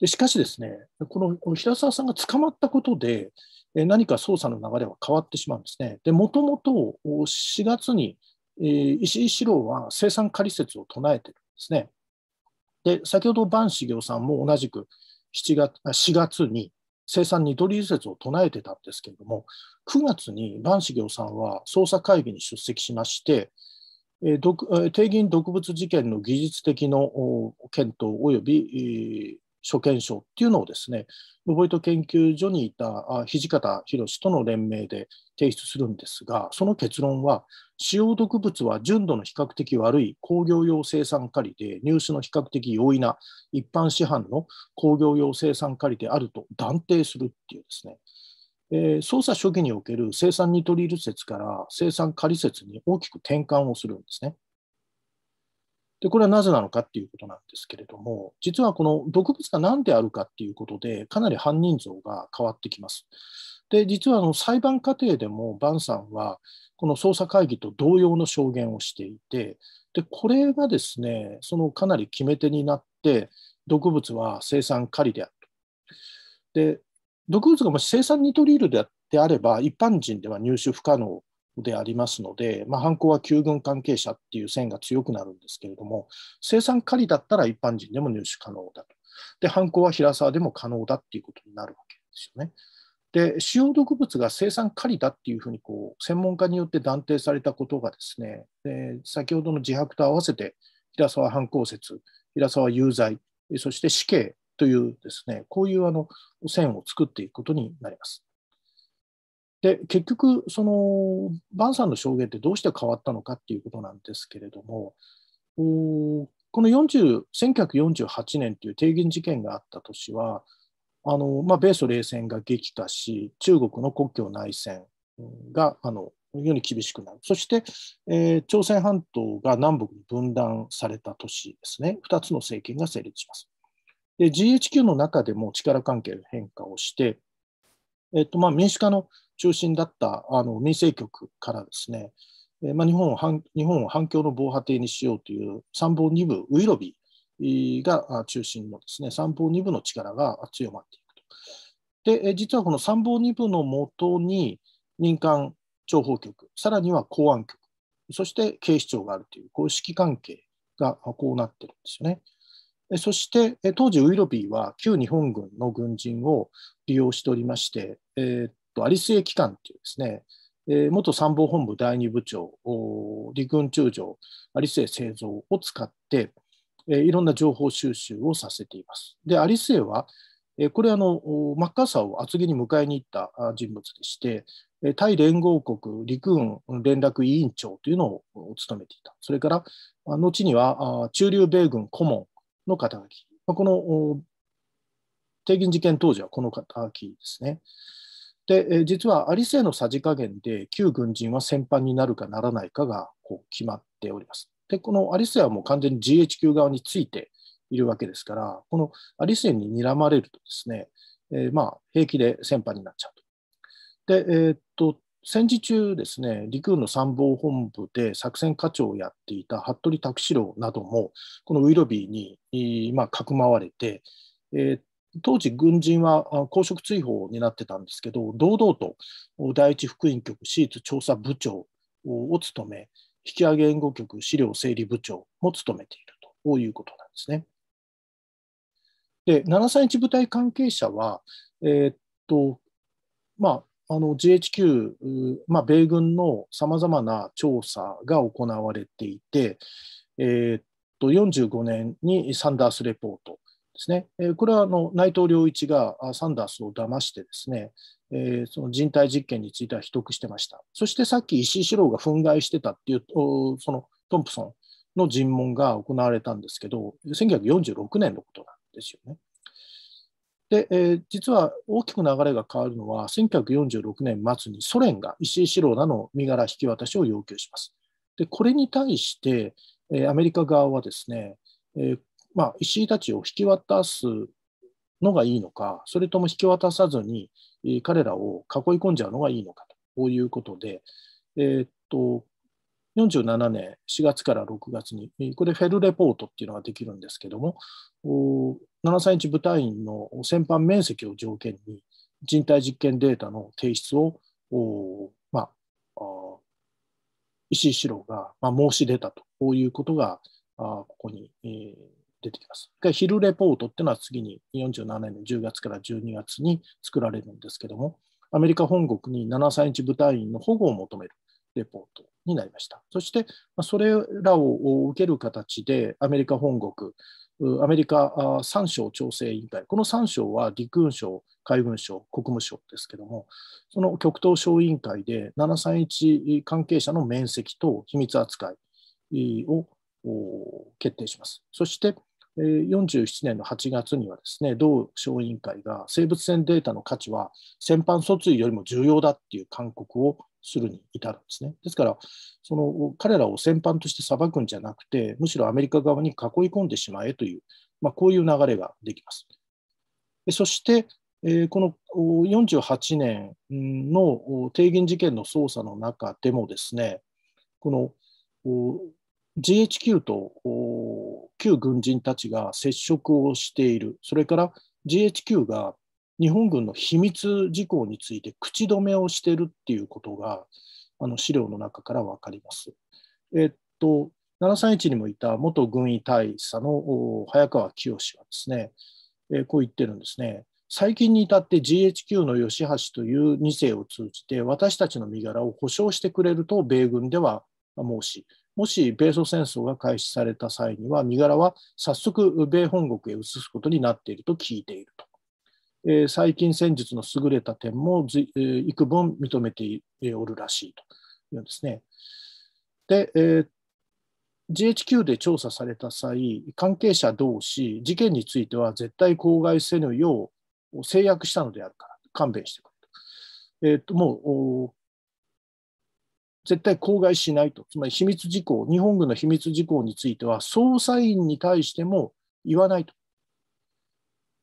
A: でしかしですねこの、この平沢さんが捕まったことで、何か捜査の流れは変わってしまうんですね。もともと4月に、えー、石井四郎は生産仮説を唱えてるんですね。で、先ほど坂茂雄さんも同じく月4月に生産二取り説を唱えてたんですけれども、9月に坂茂雄さんは捜査会議に出席しまして、えー、定銀毒物事件の技術的の検討及び、えー所見書っていうのをですね、ムボイト研究所にいた土方博との連名で提出するんですが、その結論は、使用毒物は純度の比較的悪い工業用生産カリで、入手の比較的容易な一般市販の工業用生産カリであると断定するっていうですね、えー、捜査初期における生産ニトリール説から生産カリ説に大きく転換をするんですね。でこれはなぜなのかっていうことなんですけれども、実はこの毒物が何であるかっていうことで、かなり犯人像が変わってきます。で、実はあの裁判過程でも、バンさんは、この捜査会議と同様の証言をしていて、でこれがですね、そのかなり決め手になって、毒物は生産狩りであると。で、毒物がもし生産ニトリールであれば、一般人では入手不可能でありますので、まあ、犯行は旧軍関係者っていう線が強くなるんですけれども、生産りだったら一般人でも入手可能だと。で、犯行は平沢でも可能だっていうことになるわけですよね。で、使用毒物が生産りだっていうふうにこう専門家によって断定されたことがですね、で先ほどの自白と合わせて、平沢犯行説、平沢有罪、そして死刑というですね、こういうあの線を作っていくことになります。で結局そのバンさんの証言ってどうして変わったのかっていうことなんですけれどもこの1948年という帝銀事件があった年はあの、まあ、米ソ冷戦が激化し中国の国境内戦があのに厳しくなるそして、えー、朝鮮半島が南北に分断された年ですね2つの政権が成立します。GHQ の中でも力関係の変化をして、えっとまあ、民主化の中心だったあの民政局からですね、えー、まあ、日本を反日本を反共の防波堤にしようという参謀2部、ウイロビーが中心のですね参謀2部の力が強まっていくと。で、実はこの参謀2部のもとに民間諜報局、さらには公安局、そして警視庁があるという、こういう指揮関係がこうなってるんですよね。そして当時、ウイロビーは旧日本軍の軍人を利用しておりまして、えー、と有末機関というですね、え元参謀本部第2部長、陸軍中将、有末製造を使って、えいろんな情報収集をさせています。で、有末は、えこれあの、マッカーサーを厚木に迎えに行った人物でして、対連合国陸軍連絡委員長というのを務めていた。それから、後には中流米軍顧問の肩書き。この、帝銀事件当時はこの肩書きですね。で、え実はアリへのさじ加減で旧軍人は戦犯になるかならないかがこう決まっております。で、このアリ性はもう完全に GHQ 側についているわけですから、このアリ性に睨まれるとですね、えー、まあ平気で戦犯になっちゃうと。で、えー、っと、戦時中ですね、陸軍の参謀本部で作戦課長をやっていた服部拓四郎なども、このウイロビーに、まあ、かくまわれて、えー、当時、軍人は公職追放になってたんですけど、堂々と第一福音局私立調査部長を務め、引き上げ援護局資料整理部長も務めているということなんですね。で、731部隊関係者は、えー、っと、まあ、あの GHQ、まあ、米軍のさまざまな調査が行われていて、えー、っと45年にサンダースレポート、ですね。これはあの内藤良一がサンダースを騙してですね、えー、その人体実験については秘匿してました。そしてさっき石井四郎が憤慨してたっていう、そのトンプソンの尋問が行われたんですけど、1946年のことなんですよね。で、えー、実は大きく流れが変わるのは、1946年末にソ連が石井四郎らの身柄引き渡しを要求します。で、これに対して、えー、アメリカ側はですね、えー、まあ、石たちを引き渡すのがいいのか、それとも引き渡さずに、彼らを囲い込んじゃうのがいいのかということで、えー、っと47年4月から6月に、これ、フェルレポートっていうのができるんですけども、731部隊員の戦犯面積を条件に、人体実験データの提出を、まあ、石井四郎が、まあ、申し出たということが、ここに、えー出てきます。で、昼レポートっていうのは次に47年の10月から12月に作られるんですけども、アメリカ本国に731部隊員の保護を求めるレポートになりました。そして、それらを受ける形で、アメリカ本国、アメリカ3省調整委員会、この3省は陸軍省、海軍省、国務省ですけども、その極東省委員会で731関係者の面積と秘密扱いを決定します。そして、47年の8月にはですね同小委員会が生物線データの価値は先般訴追よりも重要だっていう勧告をするに至るんですね。ですからその彼らを先般として裁くんじゃなくてむしろアメリカ側に囲い込んでしまえという、まあ、こういう流れができます。そしてえこの48年の提言事件の捜査の中でもですねこの GHQ と旧軍人たちが接触をしている、それから GHQ が日本軍の秘密事項について口止めをしているっていうことが、あの資料の中から分かります。えっと、731にもいた元軍医大佐の早川清はですね、えこう言ってるんですね。最近に至って GHQ の吉橋という2世を通じて私たちの身柄を保障してくれると米軍では申し、もし米ソ戦争が開始された際には、身柄は早速米本国へ移すことになっていると聞いていると。えー、最近戦術の優れた点もず、えー、幾分認めておるらしいというんですね。で、えー GHQ で調査された際、関係者同士、事件については絶対口外せぬよう制約したのであるから、勘弁してくれと。えー、ともう絶対口外しないと、つまり秘密事項、日本軍の秘密事項については、捜査員に対しても言わないと。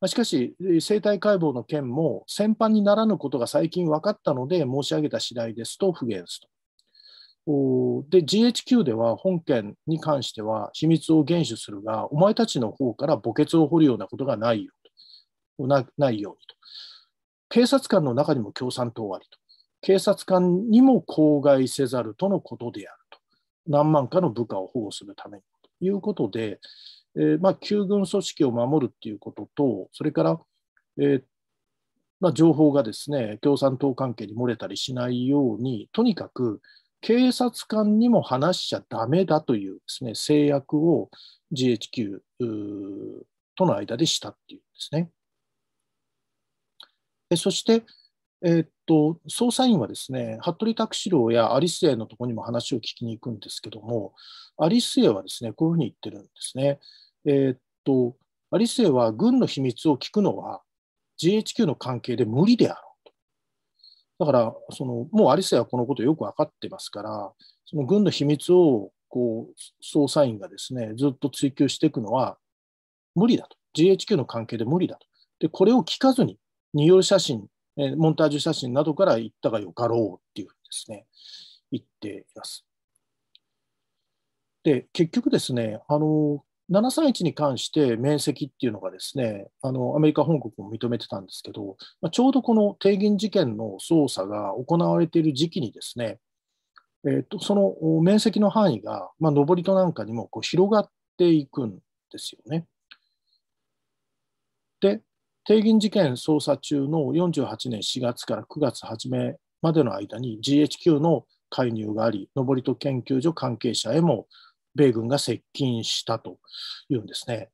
A: しかし、生体解剖の件も先般にならぬことが最近分かったので、申し上げた次第ですと、不言ですと。で、GHQ では本件に関しては秘密を厳守するが、お前たちの方から墓穴を掘るようなことがないようにと。警察官の中にも共産党ありと。警察官にも口外せざるとのことであると、何万かの部下を保護するためにということで、えー、まあ、旧軍組織を守るということと、それから、えー、まあ、情報がですね共産党関係に漏れたりしないように、とにかく警察官にも話しちゃだめだというです、ね、制約を GHQ との間でしたっていうんですね。そして、えー、と、捜査員はですね、服部拓司郎やアリスエのところにも話を聞きに行くんですけども、アリスエはですね、こういうふうに言ってるんですね。えー、っと、アリスエは軍の秘密を聞くのは GHQ の関係で無理であろうと。だから、そのもうアリスエはこのことよく分かってますから、その軍の秘密をこう捜査員がですね、ずっと追及していくのは無理だと。GHQ の関係で無理だと。で、これを聞かずに、二オ写真えモンタージュ写真などから行ったがよかろうっていうふうにですね、言っています。で、結局ですね、あの、731に関して面積っていうのがですね、あのアメリカ本国も認めてたんですけど、まあ、ちょうどこの帝銀事件の捜査が行われている時期にですね、えーと、その面積の範囲が、まあ、上り戸なんかにもこう広がっていくんですよね。で、帝銀事件捜査中の48年4月から9月初めまでの間に GHQ の介入があり、登戸研究所関係者へも米軍が接近したというんですね。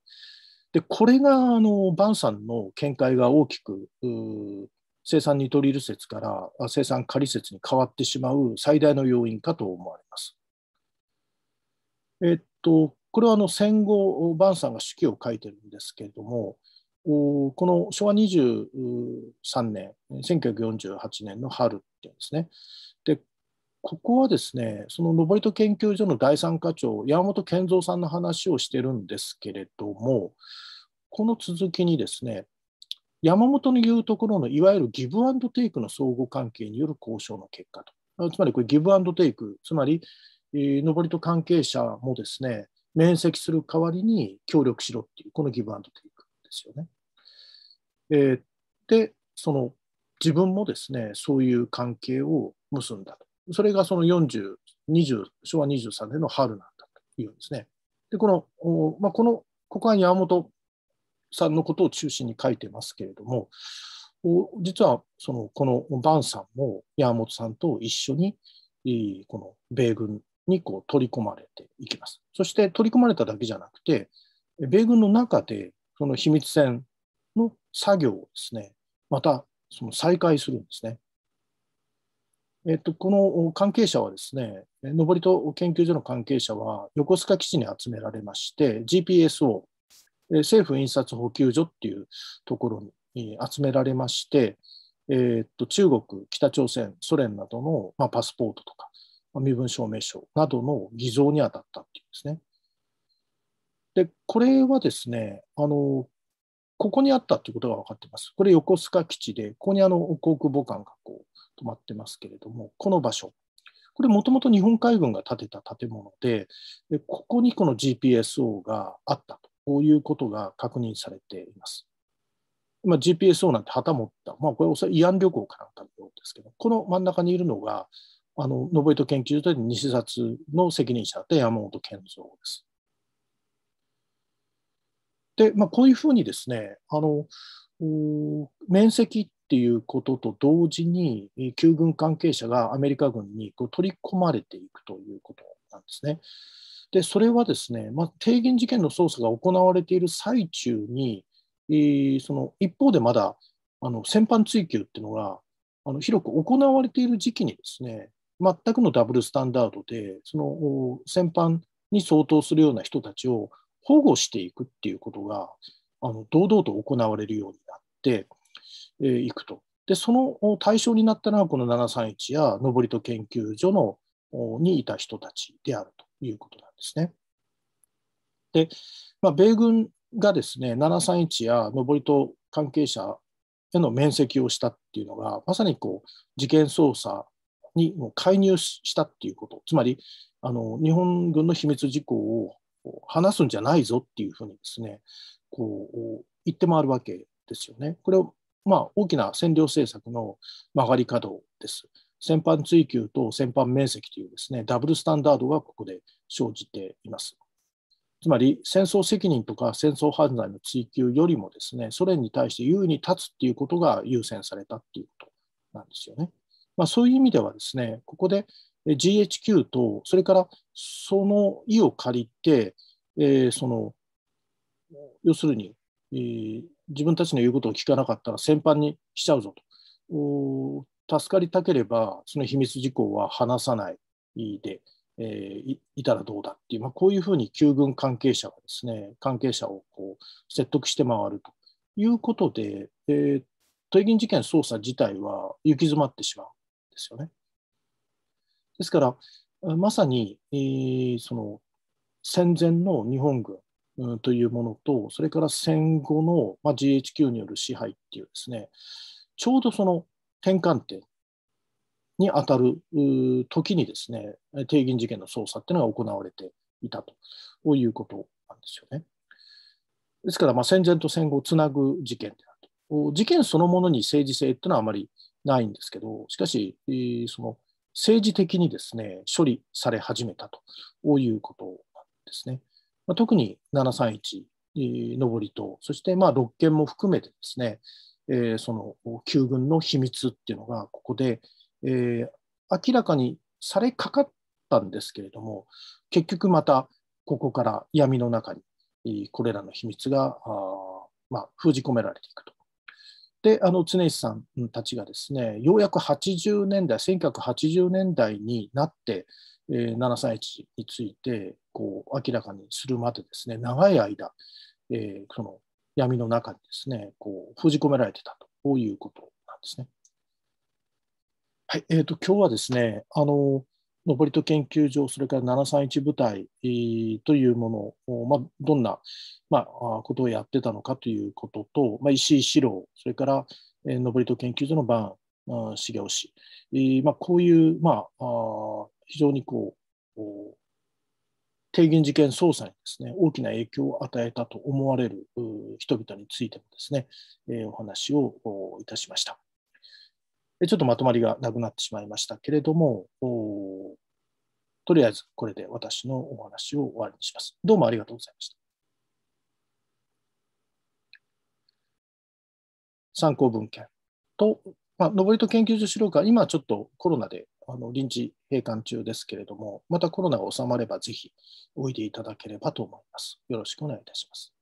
A: でこれがあのバンさんの見解が大きく生産ニトリル説から生産仮説に変わってしまう最大の要因かと思われます。えっと、これはあの戦後、バンさんが手記を書いてるんですけれども、この昭和23年、1948年の春っていうんですね。で、ここはですね、その登戸研究所の第三課長、山本健三さんの話をしてるんですけれども、この続きにですね、山本の言うところのいわゆるギブアンドテイクの相互関係による交渉の結果と、つまりこれギブアンドテイク、つまり、えー、登戸関係者もですね、面積する代わりに協力しろっていう、このギブアンドテイク。ですよね。えー、でその自分もですねそういう関係を結んだとそれがその40 20昭和23年の春なんだというんですね。でこの,、まあ、このここは山本さんのことを中心に書いてますけれども実はそのこのバンさんも山本さんと一緒にこの米軍にこう取り込まれていきます。そして取り込まれただけじゃなくて米軍の中でその秘密船の作業をですね、またその再開するんですね。えっと、この関係者はですね、登戸研究所の関係者は横須賀基地に集められまして、GPSO、政府印刷補給所っていうところに集められまして、えっと中国、北朝鮮、ソ連などの、まあ、パスポートとか、身分証明書などの偽造に当たったっていうんですね。で、これはですね、あの、ここにあったということが分かっています。これ横須賀基地で、ここにあの航空母艦がこう止まってますけれども、この場所、これもともと日本海軍が建てた建物で、でここにこの GPSO があったとこういうことが確認されています。まあ、GPSO なんて旗持った、まあ、これおそらく慰安旅行かなんかのようですけど、この真ん中にいるのが、あの、ノボイト研究所で西札の責任者で山本健三です。で、まあ、こういうふうにですねあの面積っていうことと同時に旧軍関係者がアメリカ軍にこう取り込まれていくということなんですね。でそれはですね、まあ、帝事件の捜査が行われている最中に、えー、その一方でまだあの戦犯追及っていうのがあの広く行われている時期にですね全くのダブルスタンダードでその戦犯に相当するような人たちを保護していくっていうことがあの堂々と行われるようになってい、えー、くと。で、その対象になったのは、この731や登戸研究所のにいた人たちであるということなんですね。で、まあ、米軍がですね、731や登戸関係者への面積をしたっていうのが、まさにこう事件捜査にも介入したっていうこと、つまりあの日本軍の秘密事項をこう話すんじゃないぞっていうふうにですねこう言って回るわけですよね。これをまあ大きな占領政策の曲がり角です。戦犯追及と戦犯面積というですねダブルスタンダードがここで生じています。つまり戦争責任とか戦争犯罪の追及よりもですねソ連に対して優位に立つっていうことが優先されたっていうことなんですよね。まあ、そういう意味ではですねここで GHQ と、それからその意を借りて、えー、その要するに、えー、自分たちの言うことを聞かなかったら戦犯にしちゃうぞと。助かりたければ、その秘密事項は話さないで、えー、いたらどうだっていう、まあ、こういうふうに旧軍関係者がですね、関係者をこう説得して回るということで、えー、ギン事件捜査自体は行き詰まってしまうんですよね。ですから、まさに、えー、その戦前の日本軍というものと、それから戦後の、まあ、GHQ による支配っていうですね、ちょうどその転換点にあたる時にですね、帝銀事件の捜査っていうのが行われていたということなんですよね。ですから、まあ、戦前と戦後をつなぐ事件であると。事件そのものに政治性っていうのはあまりないんですけど、しかし、その政治的にですね処理され始めたということなんですね。まあ、特に731、上りと、そしてまあ6県も含めてですね、えー、その旧軍の秘密っていうのが、ここで、えー、明らかにされかかったんですけれども、結局またここから闇の中に、これらの秘密があ、まあ、封じ込められていくと。であの常石さんたちがですねようやく80年代1980年代になって、えー、731についてこう明らかにするまでですね長い間、えー、その闇の中にですねこう封じ込められてたということなんですね。はいえーと今日はですねあの登戸研究所、それから731部隊というもの、まあ、どんな、まあ、ことをやってたのかということと、まあ、石井四郎、それから登戸研究所の番ー重雄氏、まあ、こういう、まあ、非常にこう、提言事件捜査にですね、大きな影響を与えたと思われる人々についてもですね、お話をいたしました。ちょっとまとまりがなくなってしまいましたけれども、とりあえずこれで私のお話を終わりにします。どうもありがとうございました。参考文献と、まあ、登戸研究所資料館、今ちょっとコロナであの臨時閉館中ですけれども、またコロナが収まれば、ぜひおいでいただければと思います。よろしくお願いいたします。